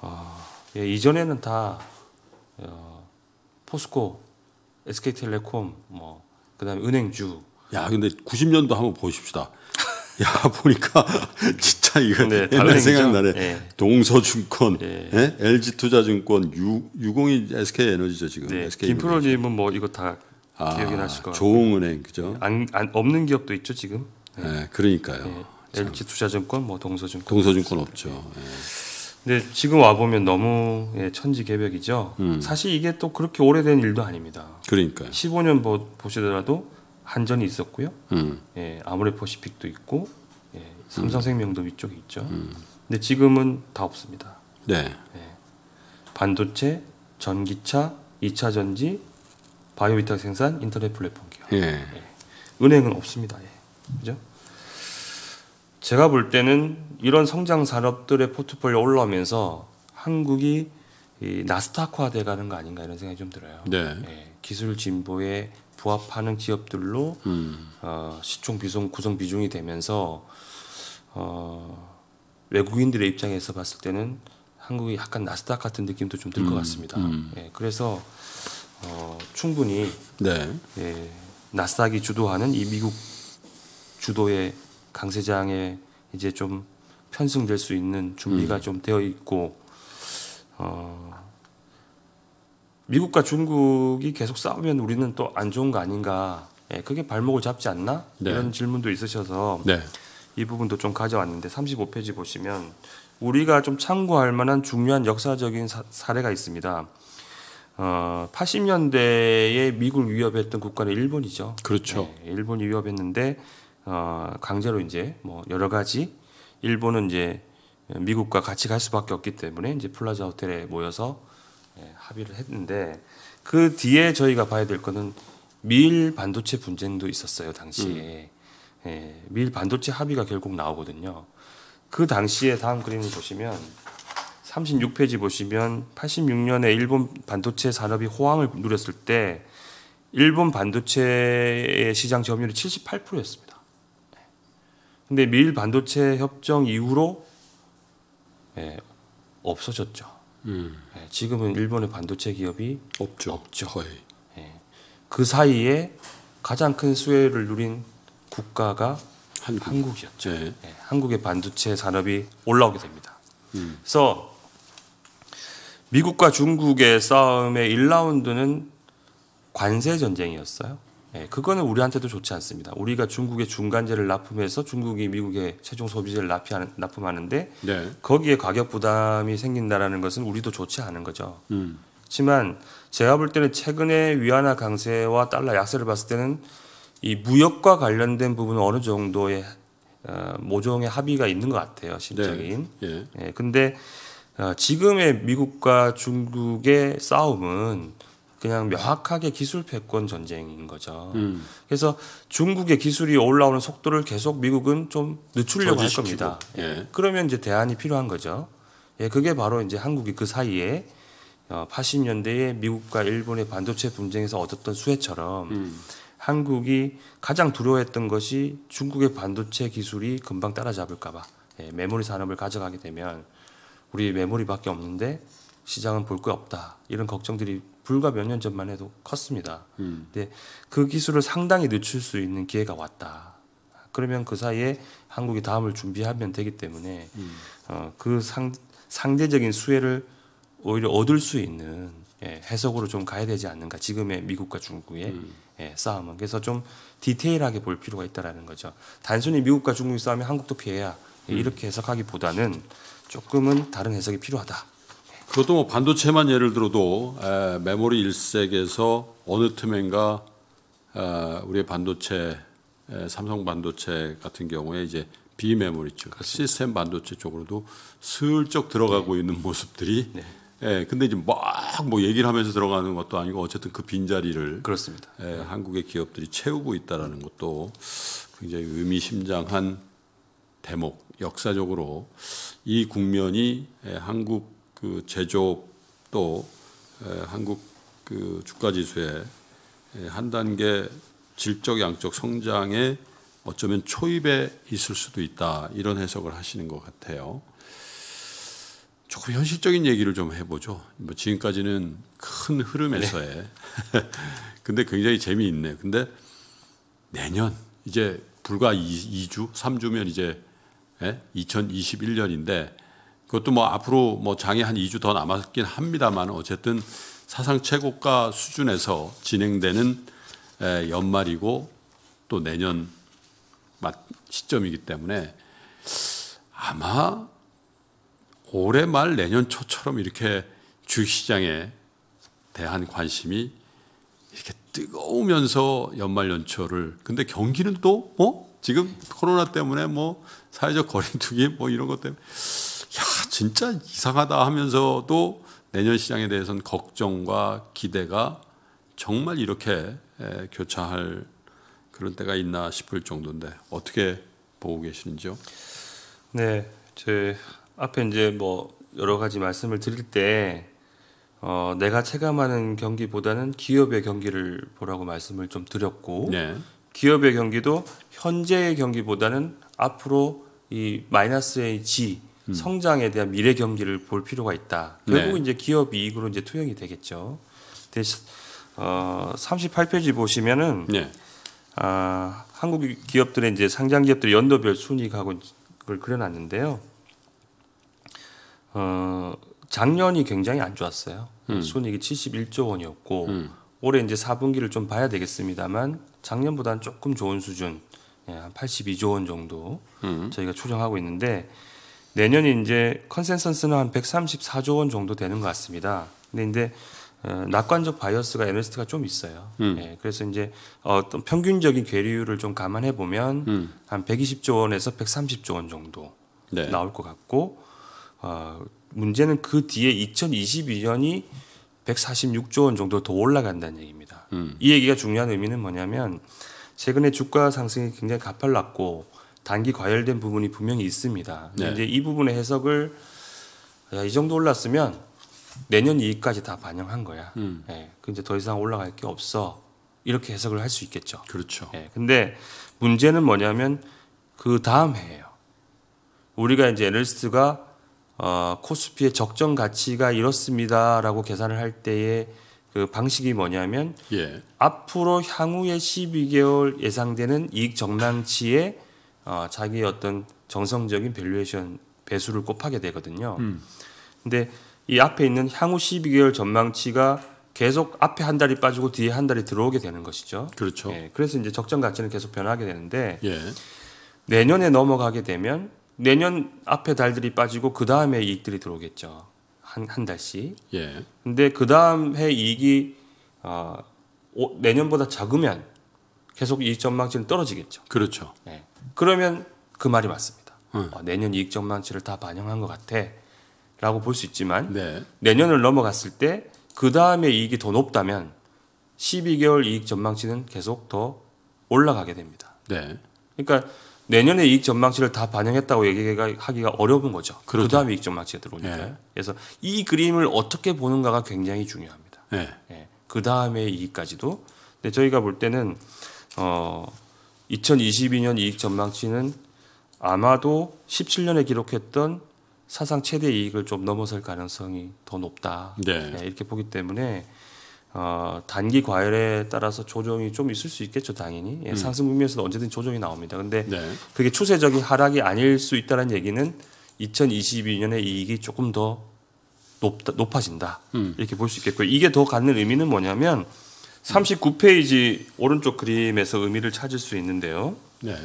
어, 예, 이전에는 다 어, 포스코, SK텔레콤, 뭐 그다음에 은행주. 야 근데 90년도 한번 보십시다. 야 보니까 진짜 이거 네, 옛날 생각나네. 네. 예. 동서증권, 네. 예. 네? 예? LG투자증권, 유, 유공이 SK에너지죠 지금. 네. SK 김프로님은 뭐 이거 다 아, 기억이 나실 것 조흥은행 그죠? 안, 안, 없는 기업도 있죠 지금. 네, 네 그러니까요. 네, LG 투자증권, 뭐 동서증권. 동서증권 없죠. 네. 근데 지금 와 보면 너무 예, 천지개벽이죠. 음. 사실 이게 또 그렇게 오래된 일도 아닙니다. 그러니까 15년 보, 보시더라도 한전이 있었고요. 음. 예, 아모레퍼시픽도 있고 예, 삼성생명도 음. 위쪽에 있죠. 음. 근데 지금은 다 없습니다. 네. 예. 반도체, 전기차, 이차 전지, 바이오 위탁 생산 인터넷 플랫폼 기업. 예. 예. 은행은 없습니다. 예. 그죠? 제가 볼 때는 이런 성장 산업들의 포트폴리오 올라오면서 한국이 나스닥화돼 가는 거 아닌가 이런 생각이 좀 들어요. 네. 예. 기술 진보에 부합하는 기업들로 음. 어, 시총 비중 구성 비중이 되면서 어, 외국인들의 입장에서 봤을 때는 한국이 약간 나스닥 같은 느낌도 좀 들것 음. 같습니다. 음. 예. 그래서 어, 충분히 네. 예, 나스닥이 주도하는 이 미국 주도의 강세장에 이제 좀 편승될 수 있는 준비가 음. 좀 되어 있고 어, 미국과 중국이 계속 싸우면 우리는 또 안 좋은 거 아닌가? 예, 그게 발목을 잡지 않나? 네. 이런 질문도 있으셔서 네. 이 부분도 좀 가져왔는데 35페이지 보시면 우리가 좀 참고할 만한 중요한 역사적인 사, 사례가 있습니다. 80년대에 어, 미국 을 위협했던 국가는 일본이죠. 그렇죠. 네, 일본이 위협했는데 어, 강제로 이제 뭐 여러 가지 일본은 이제 미국과 같이 갈 수밖에 없기 때문에 이제 플라자 호텔에 모여서 예, 합의를 했는데 그 뒤에 저희가 봐야 될 거는 미일 반도체 분쟁도 있었어요 당시에 음. 예, 미일 반도체 합의가 결국 나오거든요. 그 당시에 다음 그림을 보시면 36페이지 보시면 86년에 일본 반도체 산업이 호황을 누렸을 때 일본 반도체의 시장 점유율이 78%였습니다. 근데 미일 반도체 협정 이후로 예, 없어졌죠. 음. 예, 지금은 일본의 반도체 기업이 없죠. 없죠. 예. 그 사이에 가장 큰 수혜를 누린 국가가 한국. 이었죠 네. 예. 한국의 반도체 산업이 올라오게 됩니다. 음. 그래서 미국과 중국의 싸움의 1라운드는 관세 전쟁이었어요. 예, 그거는 우리한테도 좋지 않습니다. 우리가 중국의 중간재를 납품해서 중국이 미국의 최종 소비재를 납품하는데 네. 거기에 가격 부담이 생긴다라는 것은 우리도 좋지 않은 거죠. 음. 지만 제가 볼 때는 최근에 위안화 강세와 달러 약세를 봤을 때는 이 무역과 관련된 부분은 어느 정도의 어, 모종의 합의가 있는 것 같아요. 심적인. 네. 예. 예, 근데 어, 지금의 미국과 중국의 싸움은 그냥 명확하게 기술 패권 전쟁인 거죠. 음. 그래서 중국의 기술이 올라오는 속도를 계속 미국은 좀 늦추려고 할 겁니다. 예. 그러면 이제 대안이 필요한 거죠. 예, 그게 바로 이제 한국이 그 사이에 80년대에 어, 미국과 일본의 반도체 분쟁에서 얻었던 수혜처럼 음. 한국이 가장 두려워했던 것이 중국의 반도체 기술이 금방 따라잡을까봐 예, 메모리 산업을 가져가게 되면 우리 메모리밖에 없는데 시장은 볼게 없다 이런 걱정들이 불과 몇 년 전만 해도 컸습니다. 음. 근데 그 기술을 상당히 늦출 수 있는 기회가 왔다. 그러면 그 사이에 한국이 다음을 준비하면 되기 때문에 음. 어, 그 상, 상대적인 수혜를 오히려 얻을 수 있는 예, 해석으로 좀 가야 되지 않는가 지금의 미국과 중국의 음. 예, 싸움은 그래서 좀 디테일하게 볼 필요가 있다라는 거죠. 단순히 미국과 중국이 싸우면 한국도 피해야 예, 음. 이렇게 해석하기보다는 조금은 다른 해석이 필요하다. 그것도 뭐 반도체만 예를 들어도 에, 메모리 일색에서 어느 틈엔가 에, 우리의 반도체 에, 삼성 반도체 같은 경우에 이제 비메모리 쪽 그렇습니다. 시스템 반도체 쪽으로도 슬쩍 들어가고 네. 있는 음. 모습들이 네. 예, 근데 이제 막 뭐 얘기를 하면서 들어가는 것도 아니고 어쨌든 그 빈자리를 그렇습니다. 예, 한국의 기업들이 채우고 있다는 것도 굉장히 의미심장한 대목, 역사적으로 이 국면이 한국 그 제조업도 한국 그 주가 지수의한 단계 질적 양적 성장에 어쩌면 초입에 있을 수도 있다 이런 해석을 하시는 것 같아요. 조금 현실적인 얘기를 좀 해보죠. 뭐 지금까지는 큰 흐름에서의 네. 근데 굉장히 재미있네. 근데 내년 이제 불과 2, 주 3주면 이제 예? 2021년인데 그것도 뭐 앞으로 뭐 장이 한 2주 더 남았긴 합니다만 어쨌든 사상 최고가 수준에서 진행되는 예, 연말이고 또 내년 시점이기 때문에 아마 올해 말 내년 초처럼 이렇게 주식시장에 대한 관심이 이렇게 뜨거우면서 연말 연초를 근데 경기는 또 어? 지금 코로나 때문에 뭐 사회적 거리두기 뭐 이런 것 때문에 야 진짜 이상하다 하면서도 내년 시장에 대해서는 걱정과 기대가 정말 이렇게 교차할 그런 때가 있나 싶을 정도인데 어떻게 보고 계시는지요? 네, 제 앞에 이제 뭐 여러 가지 말씀을 드릴 때 어, 내가 체감하는 경기보다는 기업의 경기를 보라고 말씀을 좀 드렸고 네. 기업의 경기도 현재의 경기보다는 앞으로 이 마이너스의 G 음. 성장에 대한 미래 경기를 볼 필요가 있다. 네. 결국 네. 이제 기업 이익으로 이제 투영이 되겠죠. 대신 어 38페이지 보시면은 네. 아, 한국 기업들의 이제 상장 기업들 연도별 순위 하고 그걸 그려놨는데요. 어 작년이 굉장히 안 좋았어요. 음. 순이익이 71조 원이었고 음. 올해 이제 4분기를 좀 봐야 되겠습니다만 작년보다는 조금 좋은 수준 예, 한 82조 원 정도 음. 저희가 추정하고 있는데 내년이 이제 컨센서스는 한 134조 원 정도 되는 것 같습니다. 근데 이제 어, 낙관적 바이어스가 애널스트가좀 있어요. 음. 예, 그래서 이제 어떤 평균적인 괴리율을 좀 감안해 보면 음. 한 120조 원에서 130조 원 정도 네. 나올 것 같고 어, 문제는 그 뒤에 2022년이 146조 원 정도 더 올라간다는 얘기입니다. 음. 이 얘기가 중요한 의미는 뭐냐면 최근에 주가 상승이 굉장히 가팔랐고 단기 과열된 부분이 분명히 있습니다. 네. 이제 이 부분의 해석을 야, 이 정도 올랐으면 내년 이익까지 다 반영한 거야. 음. 예, 그 이제 더 이상 올라갈 게 없어. 이렇게 해석을 할 수 있겠죠. 그렇죠. 예, 근데 문제는 뭐냐면 그 다음 해예요. 우리가 이제 애널리스트가 어, 코스피의 적정 가치가 이렇습니다라고 계산을 할 때에 그 방식이 뭐냐면 예. 앞으로 향후에 12개월 예상되는 이익 정당치에 어, 자기 어떤 정성적인 밸류에이션 배수를 곱하게 되거든요. 그런데이 음. 앞에 있는 향후 12개월 전망치가 계속 앞에 한 달이 빠지고 뒤에 한 달이 들어오게 되는 것이죠. 그렇죠. 예, 그래서 이제 적정 가치는 계속 변하게 되는데 예. 내년에 넘어가게 되면 내년 앞에 달들이 빠지고 그 다음에 이익들이 들어오겠죠. 한한 달씩. 예. 근데 그 다음 해 이익이 어, 오, 내년보다 작으면 계속 이익 전망치는 떨어지겠죠. 그렇죠. 예. 그러면 그 말이 맞습니다. 음. 어, 내년 이익 전망치를 다 반영한 것 같아라고 볼 수 있지만 네. 내년을 넘어갔을 때 그 다음에 이익이 더 높다면 12개월 이익 전망치는 계속 더 올라가게 됩니다. 네. 그러니까 내년에 이익 전망치를 다 반영했다고 얘기하기가 어려운 거죠. 그렇죠. 그다음 이익 전망치가 들어오니까. 네. 그래서 이 그림을 어떻게 보는가가 굉장히 중요합니다. 네. 네. 그다음에 이익까지도. 근데 저희가 볼 때는 어 2022년 이익 전망치는 아마도 17년에 기록했던 사상 최대 이익을 좀 넘어설 가능성이 더 높다. 네. 이렇게 보기 때문에 어, 단기 과열에 따라서 조정이 좀 있을 수 있겠죠 당연히 예, 음. 상승 국면에서는 언제든 조정이 나옵니다. 근데 네. 그게 추세적인 하락이 아닐 수 있다는 얘기는 2022년에 이익이 조금 더 높다, 높아진다 음. 이렇게 볼 수 있겠고요. 이게 더 갖는 의미는 뭐냐면 39페이지 오른쪽 그림에서 의미를 찾을 수 있는데요. 네.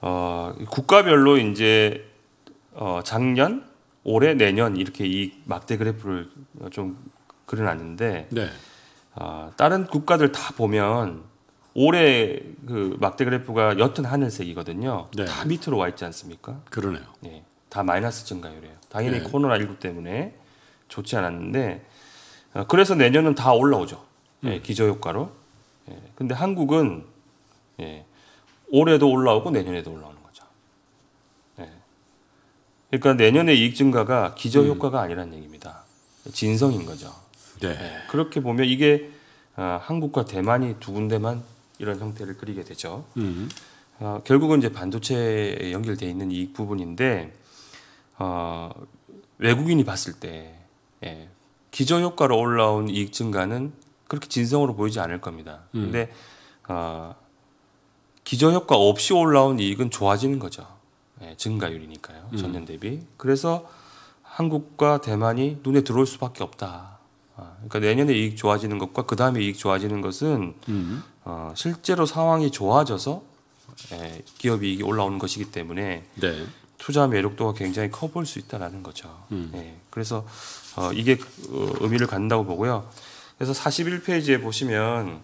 어, 국가별로 이제 어, 작년, 올해, 내년 이렇게 이 막대 그래프를 좀 그려놨는데 네. 아, 다른 국가들 다 보면 올해 그 막대 그래프가 옅은 하늘색이거든요. 네. 다 밑으로 와 있지 않습니까? 그러네요. 네, 다 마이너스 증가율이에요. 당연히 네. 코로나 19 때문에 좋지 않았는데 아, 그래서 내년은 다 올라오죠. 예, 음. 예, 기저 효과로. 예, 근데 한국은 예, 올해도 올라오고 내년에도 올라오는 거죠. 예. 그러니까 내년에 이익 증가가 기저 효과가 음. 아니라는 얘기입니다. 진성인 거죠. 네. 네. 그렇게 보면 이게 어, 한국과 대만이 두 군데만 이런 형태를 그리게 되죠. 어, 결국은 이제 반도체에 연결돼 있는 이 부분인데 어, 외국인이 봤을 때 예, 기저 효과로 올라온 이익 증가는 그렇게 진성으로 보이지 않을 겁니다. 그런데 음. 어, 기저 효과 없이 올라온 이익은 좋아지는 거죠. 예, 증가율이니까요. 전년 음. 대비. 그래서 한국과 대만이 눈에 들어올 수밖에 없다. 아, 그러니까 내년에 이익 좋아지는 것과 그 다음에 이익 좋아지는 것은 음. 어, 실제로 상황이 좋아져서 에, 예, 기업 이익이 올라오는 것이기 때문에 네. 투자 매력도가 굉장히 커 보일 수 있다라는 거죠. 음. 예, 그래서 어, 이게 그, 어, 의미를 갖는다고 보고요. 그래서 41페이지에 보시면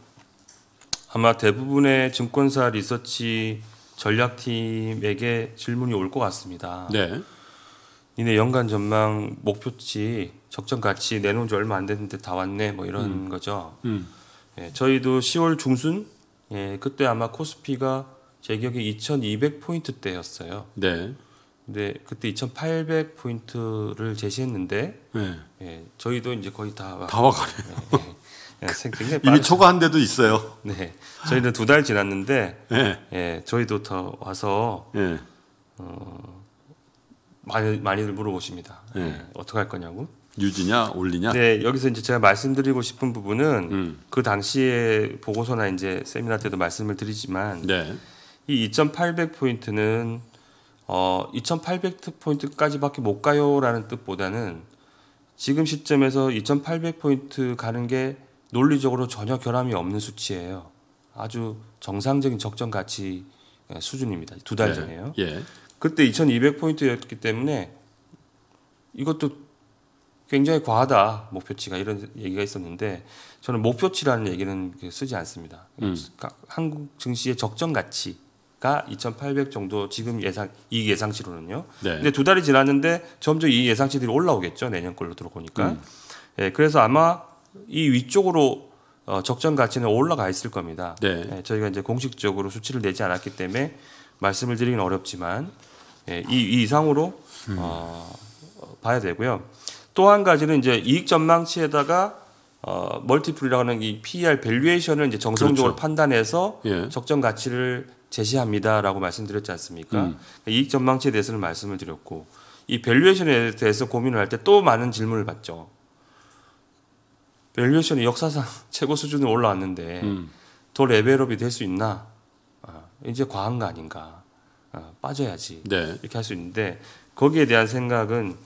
아마 대부분의 증권사 리서치 전략팀에게 질문이 올 것 같습니다. 네. 니네 연간 전망 목표치 적정 가치 내놓은 지 얼마 안 됐는데 다 왔네 뭐 이런 음. 거죠. 음. 예, 저희도 10월 중순 예, 그때 아마 코스피가 제 기억에 2,200 포인트 때였어요 네. 근데 그때 2,800 포인트를 제시했는데 네. 예, 저희도 이제 거의 다 다 와가네요. 예, 예. 예 그 이미 초과한 데도 있어요. 네, 저희는 두 달 지났는데 네. 예, 저희도 더 와서 예. 어, 많이 많이들 물어보십니다. 네. 예. 예, 어떻게 할 거냐고? 유지냐 올리냐? 네 여기서 이제 제가 말씀드리고 싶은 부분은 음. 그 당시에 보고서나 이제 세미나 때도 말씀을 드리지만 네. 이2,800 포인트는 어, 2,800 포인트까지밖에 못 가요라는 뜻보다는 지금 시점에서 2,800 포인트 가는 게 논리적으로 전혀 결함이 없는 수치예요. 아주 정상적인 적정 가치 예, 수준입니다. 두 달 전에요. 예. 그때 2200포인트였기 때문에 이것도 굉장히 과하다 목표치가 이런 얘기가 있었는데 저는 목표치라는 얘기는 그 쓰지 않습니다. 음. 한국 증시의 적정 가치 가2,800 정도 지금 예상 이 예상치로는요. 네. 근데 두 달이 지났는데 점점 이 예상치들이 올라오겠죠 내년 걸로 들어보니까. 음. 예, 그래서 아마 이 위쪽으로 어, 적정 가치는 올라가 있을 겁니다. 네. 예, 저희가 이제 공식적으로 수치를 내지 않았기 때문에 말씀을 드리긴 어렵지만 예, 이, 이 이상으로 음. 어, 봐야 되고요. 또 한 가지는 이제 이익 전망치에다가 어, 멀티플이라는 이 PER 밸류에이션을 이제 정성적으로 그렇죠. 판단해서 예. 적정 가치를 제시합니다라고 말씀드렸지 않습니까? 음. 그러니까 이익 전망치에 대해서는 말씀을 드렸고 이 밸류에이션에 대해서 고민을 할 때 또 많은 질문을 받죠. 밸류에이션이 역사상 최고 수준으로 올라왔는데 음. 더 레벨업이 될 수 있나? 이제 과한 거 아닌가 어, 빠져야지 네. 이렇게 할 수 있는데 거기에 대한 생각은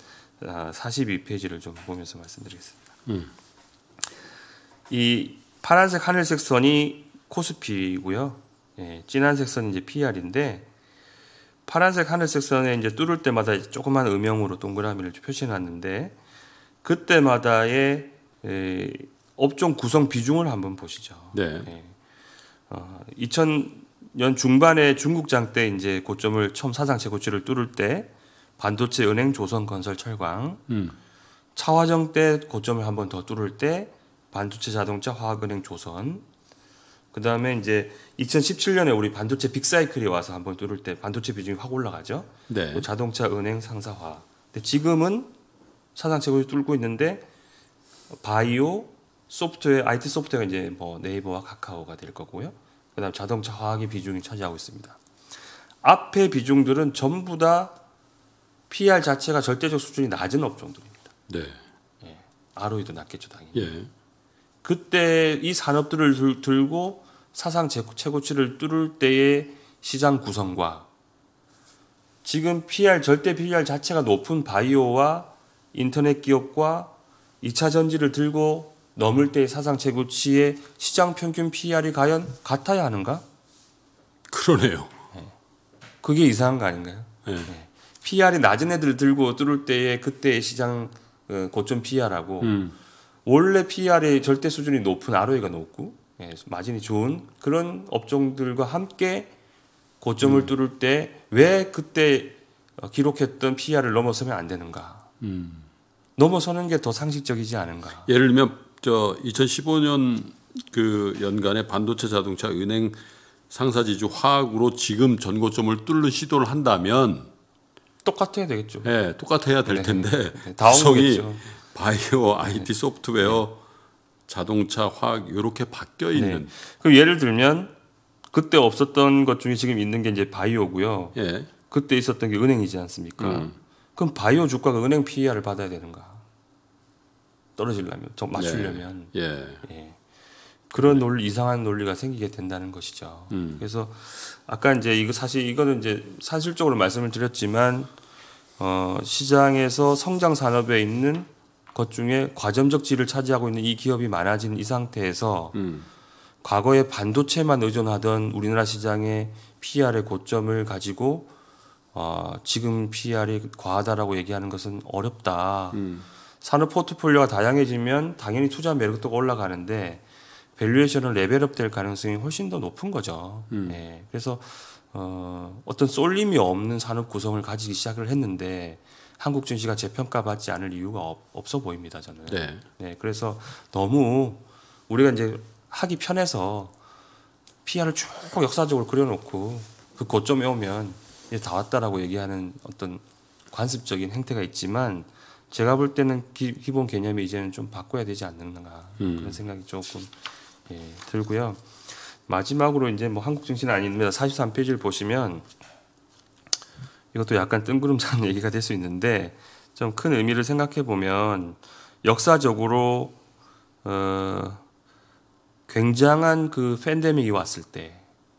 어, 아, 42페이지를 좀 보면서 말씀드리겠습니다. 음. 이 파란색 하늘색 선이 코스피고요. 예, 진한색 선이 이제 PR인데 파란색 하늘색 선에 이제 뚫을 때마다 조그만 음영으로 동그라미를 표시해놨는데 그때마다의 예, 업종 구성 비중을 한번 보시죠. 네. 예. 어, 연 중반에 중국장 때 이제 고점을 처음 사상최 고치를 뚫을 때 반도체 은행 조선 건설 철강 음. 차화정 때 고점을 한 번 더 뚫을 때 반도체 자동차 화학은행 조선 그 다음에 이제 2017년에 우리 반도체 빅사이클이 와서 한 번 뚫을 때 반도체 비중이 확 올라가죠. 네. 자동차 은행 상사화. 근데 지금은 사상 최고치 뚫고 있는데 바이오 소프트웨어, IT 소프트웨어 이제 뭐 네이버와 카카오가 될 거고요. 그다음 자동차 화학의 비중이 차지하고 있습니다. 앞의 비중들은 전부 다 PR 자체가 절대적 수준이 낮은 업종들입니다. 네. 예. ROE도 낮겠죠 당연히. 예. 그때 이 산업들을 들, 고 사상 최고치를 뚫을 때의 시장 구성과 지금 PR 절대 PR 자체가 높은 바이오와 인터넷 기업과 2차 전지를 들고 넘을 때의 사상 최고치의 시장 평균 PER이 과연 같아야 하는가? 그러네요. 네. 그게 이상한 거 아닌가요? 네. 네. PER이 낮은 애들 들고 뚫을 때의 그때의 시장 어, 고점 PER하고 음. 원래 PER의 절대 수준이 높은 ROE가 높고 예, 마진이 좋은 그런 업종들과 함께 고점을 음. 뚫을 때 왜 그때 기록했던 PER을 넘어서면 안 되는가? 음. 넘어서는 게 더 상식적이지 않은가? 예를 들면 저 2015년 그 연간에 반도체 자동차 은행 상사지주 화학으로 지금 전고점을 뚫는 시도를 한다면 똑같아야 되겠죠. 네, 똑같아야 될 네. 텐데 네, 구성이 그렇죠. 네, 바이오, IT, 소프트웨어, 네. 자동차, 화학 이렇게 바뀌어 네. 있는. 그럼 예를 들면 그때 없었던 것 중에 지금 있는 게 이제 바이오고요. 예. 그때 있었던 게 은행이지 않습니까? 음. 그럼 바이오 주가가 은행 PER을 받아야 되는가? 떨어지려면 좀 네. 맞추려면 예. 예. 그런 논리 이상한 논리가 생기게 된다는 것이죠. 음. 그래서 아까 이제 이거 사실 이거는 이제 사실적으로 말씀을 드렸지만 어, 시장에서 성장 산업에 있는 것 중에 과점적 지를 차지하고 있는 이 기업이 많아진 이 상태에서 음. 과거에 반도체만 의존하던 우리나라 시장의 PR의 고점을 가지고 어, 지금 PR이 과하다라고 얘기하는 것은 어렵다. 음. 산업 포트폴리오가 다양해지면 당연히 투자 매력도 가 올라가는데 밸류에이션을 레벨업 될 가능성이 훨씬 더 높은 거죠. 음. 예. 그래서 어, 어떤 쏠림이 없는 산업 구성을 가지기 시작을 했는데 한국 증시가 재평가받지 않을 이유가 없, 어 보입니다. 저는. 네. 네. 그래서 너무 우리가 이제 하기 편해서 PR을 쭉 역사적으로 그려놓고 그 고점에 오면 이제 다 왔다라고 얘기하는 어떤 관습적인 행태가 있지만 제가 볼 때는 기, 본 개념이 이제는 좀 바꿔야 되지 않는가 음. 그런 생각이 조금 예, 들고요. 마지막으로 이제 뭐 한국 증시는 아닙니다. 43페이지를 보시면 이것도 약간 뜬구름잡는 얘기가 될 수 있는데 좀 큰 의미를 생각해 보면 역사적으로 어, 굉장한 그 팬데믹이 왔을 때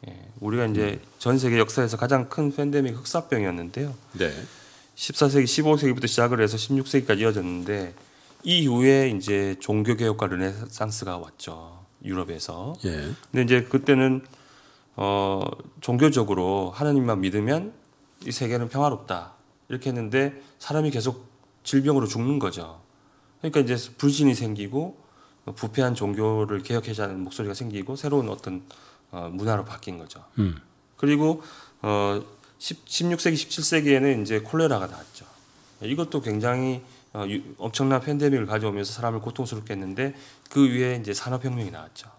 예, 우리가 이제 음. 전 세계 역사에서 가장 큰 팬데믹 흑사병이었는데요. 네. 14세기, 15세기부터 시작을 해서 16세기까지 이어졌는데 이 이후에 이제 종교 개혁과 르네상스가 왔죠. 유럽에서. 예. 근데 이제 그때는 어 종교적으로 하나님만 믿으면 이 세계는 평화롭다. 이렇게 했는데 사람이 계속 질병으로 죽는 거죠. 그러니까 이제 불신이 생기고 부패한 종교를 개혁하자는 목소리가 생기고 새로운 어떤 어, 문화로 바뀐 거죠. 음. 그리고 어 16세기, 17세기에는 이제 콜레라가 나왔죠. 이것도 굉장히 어, 엄청난 팬데믹을 가져오면서 사람을 고통스럽게 했는데 그 위에 이제 산업혁명이 나왔죠.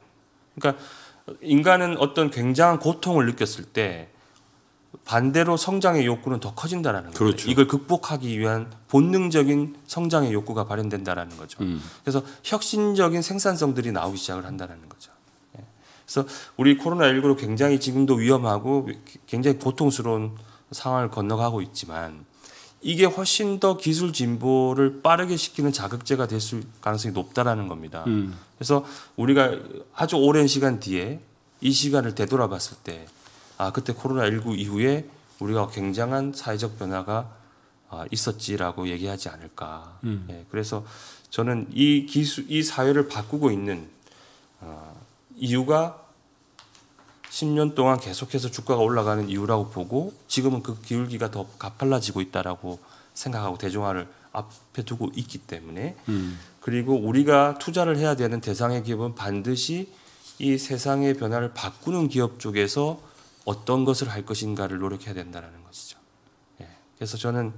그러니까 인간은 어떤 굉장한 고통을 느꼈을 때 반대로 성장의 욕구는 더 커진다라는 거죠. 그렇죠. 이걸 극복하기 위한 본능적인 성장의 욕구가 발현된다라는 거죠. 음. 그래서 혁신적인 생산성들이 나오기 시작을 한다라는 거죠. 그래서 우리 코로나19로 굉장히 지금도 위험하고 굉장히 고통스러운 상황을 건너가고 있지만 이게 훨씬 더 기술 진보를 빠르게 시키는 자극제가 될 수 가능성이 높다라는 겁니다. 음. 그래서 우리가 아주 오랜 시간 뒤에 이 시간을 되돌아봤을 때 아, 그때 코로나19 이후에 우리가 굉장한 사회적 변화가 아, 있었지라고 얘기하지 않을까. 음. 예, 그래서 저는 이 기술, 이 사회를 바꾸고 있는 어, 이유가 10년 동안 계속해서 주가가 올라가는 이유라고 보고 지금은 그 기울기가 더 가팔라지고 있다라고 생각하고 대중화를 앞에 두고 있기 때문에 음. 그리고 우리가 투자를 해야 되는 대상의 기업은 반드시 이 세상의 변화를 바꾸는 기업 쪽에서 어떤 것을 할 것인가를 노력해야 된다라는 것이죠. 예. 그래서 저는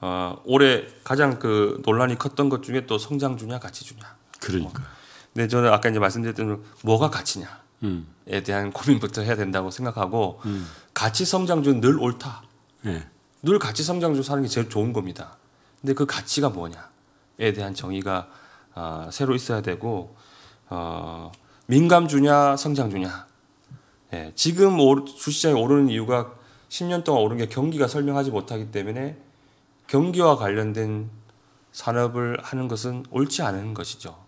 어, 올해 가장 그 논란이 컸던 것 중에 또 성장 주냐 가치 주냐. 그러니까. 어. 네, 저는 아까 이제 말씀드렸던 뭐가 가치냐에 음. 대한 고민부터 해야 된다고 생각하고 음. 가치 성장주는 늘 옳다. 네. 늘 가치 성장주 사는 게 제일 좋은 겁니다. 근데 그 가치가 뭐냐에 대한 정의가 어, 새로 있어야 되고 어, 민감주냐 성장주냐. 예, 지금 주시장이 오르는 이유가 10년 동안 오른 게 경기가 설명하지 못하기 때문에 경기와 관련된 산업을 하는 것은 옳지 않은 것이죠.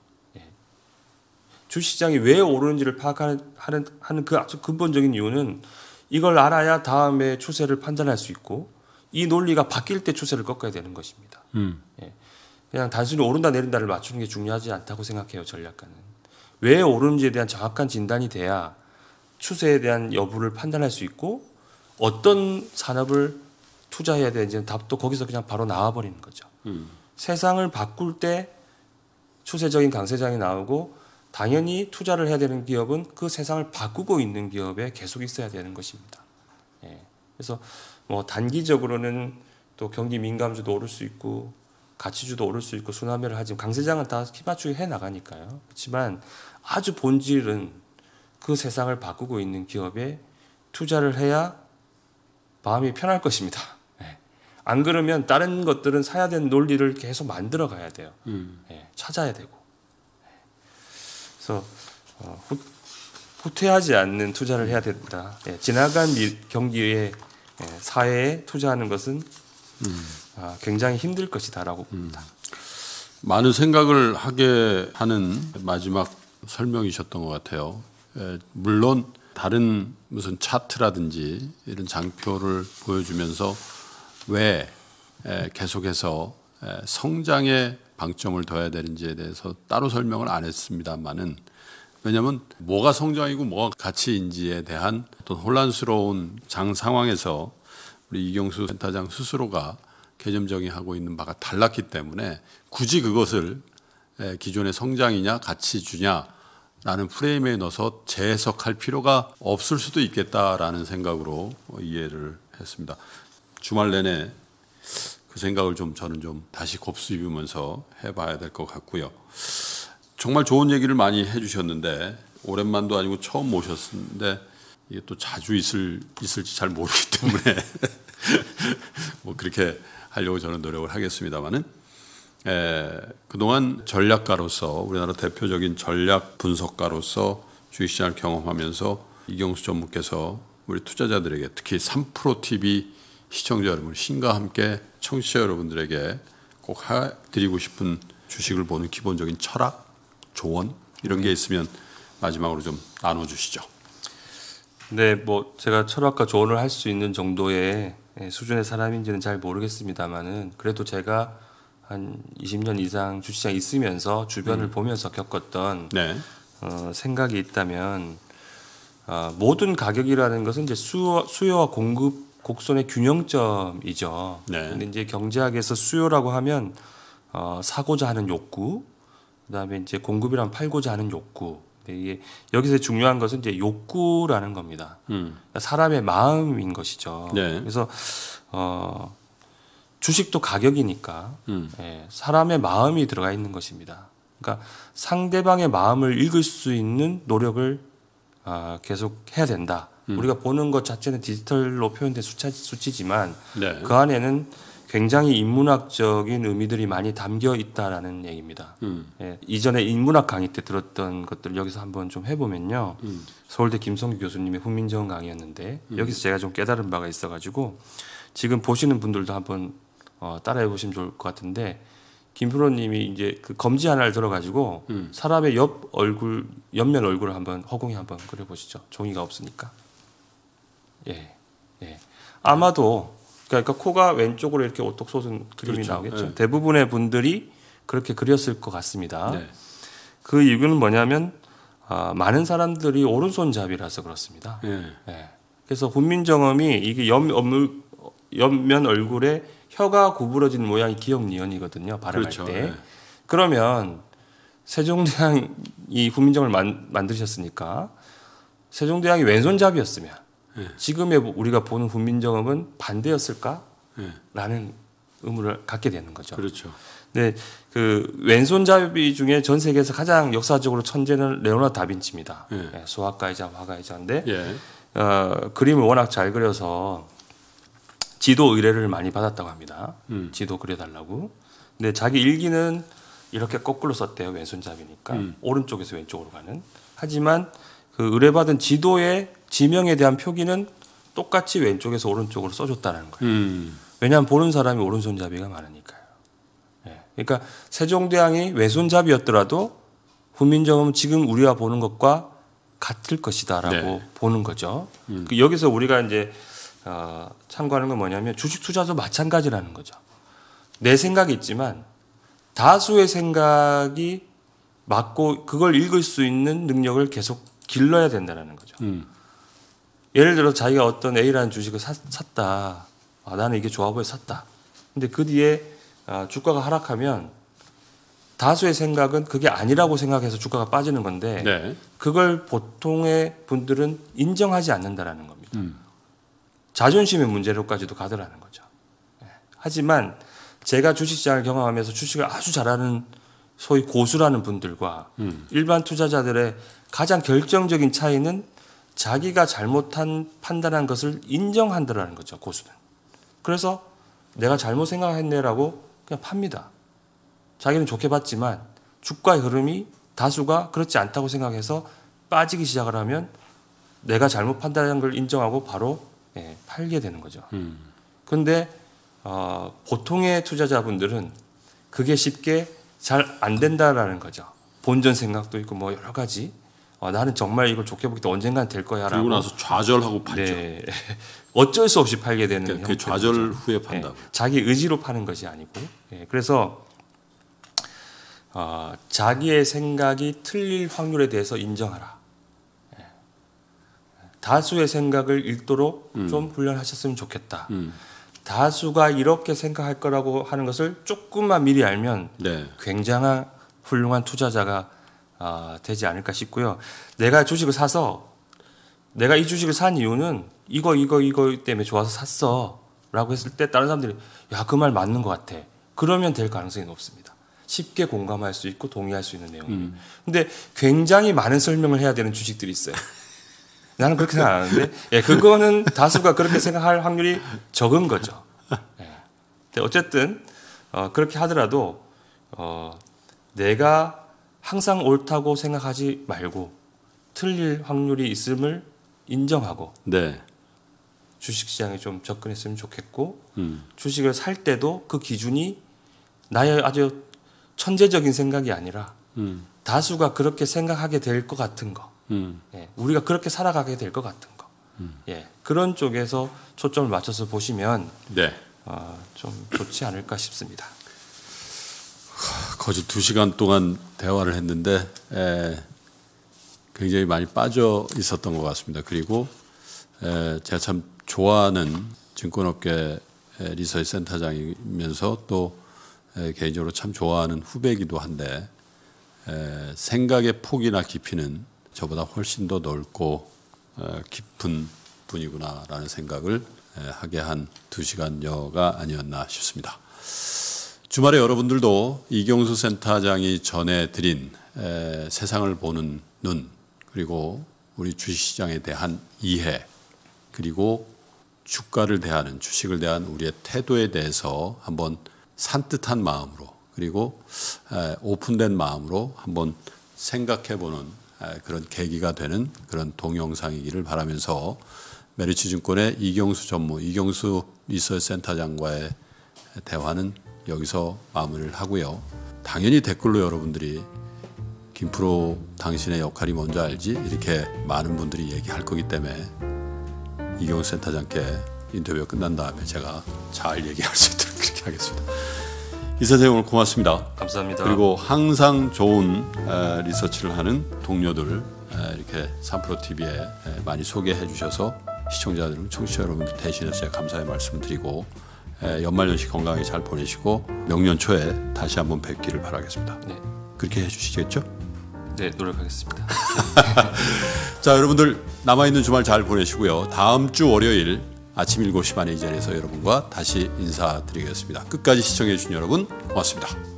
주시장이 왜 오르는지를 파악하는 하는 그 아주 근본적인 이유는 이걸 알아야 다음에 추세를 판단할 수 있고 이 논리가 바뀔 때 추세를 꺾어야 되는 것입니다. 음. 예. 그냥 단순히 오른다 내린다를 맞추는 게 중요하지 않다고 생각해요 전략가는. 왜 오르는지에 대한 정확한 진단이 돼야 추세에 대한 여부를 판단할 수 있고 어떤 산업을 투자해야 되는지 답도 거기서 그냥 바로 나와버리는 거죠. 음. 세상을 바꿀 때 추세적인 강세장이 나오고 당연히 투자를 해야 되는 기업은 그 세상을 바꾸고 있는 기업에 계속 있어야 되는 것입니다. 예. 그래서 뭐 단기적으로는 또 경기 민감주도 오를 수 있고 가치주도 오를 수 있고 순환매를 하지만 강세장은 다 키맞추게 해 나가니까요. 그렇지만 아주 본질은 그 세상을 바꾸고 있는 기업에 투자를 해야 마음이 편할 것입니다. 예. 안 그러면 다른 것들은 사야 되는 논리를 계속 만들어 가야 돼요. 음. 예. 찾아야 되고. 그래서 어, 후퇴하지 않는 투자를 해야 된다. 예, 지나간 경기에 예, 사회에 투자하는 것은 음. 아, 굉장히 힘들 것이다라고 음. 봅니다. 음. 많은 생각을 하게 하는 마지막 설명이셨던 것 같아요. 예, 물론 다른 무슨 차트라든지 이런 장표를 보여주면서 왜 예, 계속해서 예, 성장의 방점을 둬야 되는지에 대해서 따로 설명을 안 했습니다만은 왜냐하면 뭐가 성장이고 뭐가 가치인지에 대한 어떤 혼란스러운 장 상황에서 우리 이경수 센터장 스스로가 개점 정의하고 있는 바가 달랐기 때문에 굳이 그것을 기존의 성장이냐 가치 주냐라는 프레임에 넣어서 재해석할 필요가 없을 수도 있겠다라는 생각으로 이해를 했습니다. 주말 내내 그 생각을 좀 저는 좀 다시 곱씹으면서 해봐야 될 것 같고요. 정말 좋은 얘기를 많이 해주셨는데 오랜만도 아니고 처음 모셨는데 이게 또 자주 있을 있을지 잘 모르기 때문에 뭐 그렇게 하려고 저는 노력을 하겠습니다만은 그동안 전략가로서 우리나라 대표적인 전략 분석가로서 주식시장을 경험하면서 이경수 전무께서 우리 투자자들에게 특히 3프로 TV 시청자 여러분 신과 함께 청취자 여러분들에게 꼭 드리고 싶은 주식을 보는 기본적인 철학, 조언 이런 게 있으면 마지막으로 좀 나눠 주시죠. 네, 뭐 제가 철학과 조언을 할 수 있는 정도의 예, 수준의 사람인지는 잘 모르겠습니다만은 그래도 제가 한 20년 이상 주시장 있으면서 주변을 음. 보면서 겪었던 네. 어, 생각이 있다면 어, 모든 가격이라는 것은 이제 수요, 수요와 공급 곡선의 균형점이죠. 네. 근데 이제 경제학에서 수요라고 하면 어, 사고자 하는 욕구, 그다음에 이제 공급이란 팔고자 하는 욕구. 이게 여기서 중요한 것은 이제 욕구라는 겁니다. 음. 그러니까 사람의 마음인 것이죠. 네. 그래서 어, 주식도 가격이니까 음. 예, 사람의 마음이 들어가 있는 것입니다. 그러니까 상대방의 마음을 읽을 수 있는 노력을 어, 아, 계속 해야 된다. 음. 우리가 보는 것 자체는 디지털로 표현된 수치, 수치지만 네. 그 안에는 굉장히 인문학적인 의미들이 많이 담겨 있다라는 얘기입니다. 음. 예, 이전에 인문학 강의 때 들었던 것들 여기서 한번 좀 해보면요. 음. 서울대 김성규 교수님의 훈민정 강의였는데 음. 여기서 제가 좀 깨달은 바가 있어가지고 지금 보시는 분들도 한번 어, 따라해 보시면 좋을 것 같은데 김프로님이 이제 그 검지 하나를 들어가지고 음. 사람의 옆 얼굴 옆면 얼굴을 한번 허공에 한번 그려보시죠. 종이가 없으니까. 예, 예. 아마도 그러니까 코가 왼쪽으로 이렇게 오똑 솟은 그림이 그렇죠. 나오겠죠. 네. 대부분의 분들이 그렇게 그렸을 것 같습니다. 네. 그 이유는 뭐냐면 아, 많은 사람들이 오른손잡이라서 그렇습니다. 네. 예. 그래서 훈민정음이 이게 옆, 옆면 얼굴에 혀가 구부러진 모양이 기억니언이거든요 발음할 그렇죠. 때. 예. 그러면 세종대왕이 훈민정음을 만드셨으니까 세종대왕이 왼손잡이였으면 예. 지금의 우리가 보는 훈민정음은 반대였을까라는 예. 의문을 갖게 되는 거죠. 그렇죠. 네, 그 왼손잡이 중에 전 세계에서 가장 역사적으로 천재는 레오나 다빈치입니다. 예. 네, 소화가이자 화가이자인데 예. 어, 그림을 워낙 잘 그려서 지도 의뢰를 많이 받았다고 합니다. 음. 지도 그려달라고. 근데 자기 일기는 이렇게 거꾸로 썼대요. 왼손잡이니까 음. 오른쪽에서 왼쪽으로 가는. 하지만 그 의뢰받은 지도에 지명에 대한 표기는 똑같이 왼쪽에서 오른쪽으로 써줬다는 거예요. 음. 왜냐하면 보는 사람이 오른손잡이가 많으니까요. 예. 그러니까 세종대왕이 왼손잡이였더라도 훈민정음 지금 우리가 보는 것과 같을 것이다라고 네. 보는 거죠. 음. 그 여기서 우리가 이제 어, 참고하는 건 뭐냐면 주식 투자도 마찬가지라는 거죠. 내 생각이 있지만 다수의 생각이 맞고 그걸 읽을 수 있는 능력을 계속 길러야 된다는 거죠. 음. 예를 들어 자기가 어떤 A라는 주식을 사, 샀다. 아, 나는 이게 좋아 보여 샀다. 근데 그 뒤에 아, 주가가 하락하면 다수의 생각은 그게 아니라고 생각해서 주가가 빠지는 건데 네. 그걸 보통의 분들은 인정하지 않는다라는 겁니다. 음. 자존심의 문제로까지도 가더라는 거죠. 네. 하지만 제가 주식시장을 경험하면서 주식을 아주 잘하는 소위 고수라는 분들과 음. 일반 투자자들의 가장 결정적인 차이는 자기가 잘못한 판단한 것을 인정한다라는 거죠, 고수는. 그래서 내가 잘못 생각했네라고 그냥 팝니다. 자기는 좋게 봤지만 주가의 흐름이 다수가 그렇지 않다고 생각해서 빠지기 시작을 하면 내가 잘못 판단한 걸 인정하고 바로 예, 팔게 되는 거죠. 그런데 음. 어, 보통의 투자자분들은 그게 쉽게 잘 안 된다라는 거죠. 본전 생각도 있고 뭐 여러 가지 아, 나는 정말 이걸 좋게 보겠다 언젠간 될거야 그리고 나서 좌절하고 팔죠. 네. 어쩔 수 없이 팔게 되는 그러니까 그 좌절 후에 판다. 네. 자기 의지로 파는 것이 아니고 네. 그래서 어, 자기의 생각이 틀릴 확률에 대해서 인정하라. 네. 다수의 생각을 읽도록 음. 좀 훈련하셨으면 좋겠다. 음. 다수가 이렇게 생각할 거라고 하는 것을 조금만 미리 알면 네. 굉장한 훌륭한 투자자가 아, 되지 않을까 싶고요. 내가 주식을 사서 내가 이 주식을 산 이유는 이거 이거 이거 때문에 좋아서 샀어라고 했을 때 다른 사람들이 야그 말 맞는 것 같아. 그러면 될 가능성이 높습니다. 쉽게 공감할 수 있고 동의할 수 있는 내용이. 음. 근데 굉장히 많은 설명을 해야 되는 주식들이 있어요. 나는 그렇게 생각 안 하는데, 예, 그거는 다수가 그렇게 생각할 확률이 적은 거죠. 예. 근데 어쨌든 어, 그렇게 하더라도 어, 내가 항상 옳다고 생각하지 말고 틀릴 확률이 있음을 인정하고 네. 주식시장에 좀 접근했으면 좋겠고 음. 주식을 살 때도 그 기준이 나의 아주 천재적인 생각이 아니라 음. 다수가 그렇게 생각하게 될 것 같은 거 음. 예, 우리가 그렇게 살아가게 될 것 같은 거 음. 예, 그런 쪽에서 초점을 맞춰서 보시면 네. 어, 좀 좋지 않을까 싶습니다. 거의 두 시간 동안 대화를 했는데 에, 굉장히 많이 빠져 있었던 것 같습니다. 그리고 에, 제가 참 좋아하는 증권업계 리서치 센터장이면서 또 에, 개인적으로 참 좋아하는 후배이기도 한데 에, 생각의 폭이나 깊이는 저보다 훨씬 더 넓고 에, 어, 깊은 분이구나라는 생각을 에, 하게 한 두 시간여가 아니었나 싶습니다. 주말에 여러분들도 이경수 센터장이 전해드린 에, 세상을 보는 눈 그리고 우리 주식시장에 대한 이해 그리고 주가를 대하는 주식을 대한 우리의 태도에 대해서 한번 산뜻한 마음으로 그리고 에, 오픈된 마음으로 한번 생각해보는 에, 그런 계기가 되는 그런 동영상이기를 바라면서 메리츠 증권의 이경수 전무 이경수 리서치 센터장과의 대화는 여기서 마무리를 하고요. 당연히 댓글로 여러분들이 김프로 당신의 역할이 뭔지 알지? 이렇게 많은 분들이 얘기할 거기 때문에 이경 센터장께 인터뷰가 끝난 다음에 제가 잘 얘기할 수 있도록 그렇게 하겠습니다. 이 선생님 오늘 고맙습니다. 감사합니다. 그리고 항상 좋은 리서치를 하는 동료들 이렇게 삼프로 TV에 많이 소개해 주셔서 시청자들, 청취자 여러분 대신해서 제가 감사의 말씀 드리고 예, 연말연시 건강히 잘 보내시고 명년 초에 다시 한번 뵙기를 바라겠습니다. 네. 그렇게 해주시겠죠? 네, 노력하겠습니다. 자, 여러분들 남아있는 주말 잘 보내시고요. 다음 주 월요일 아침 7시 반에 이 자리에서 여러분과 다시 인사드리겠습니다. 끝까지 시청해주신 여러분 고맙습니다.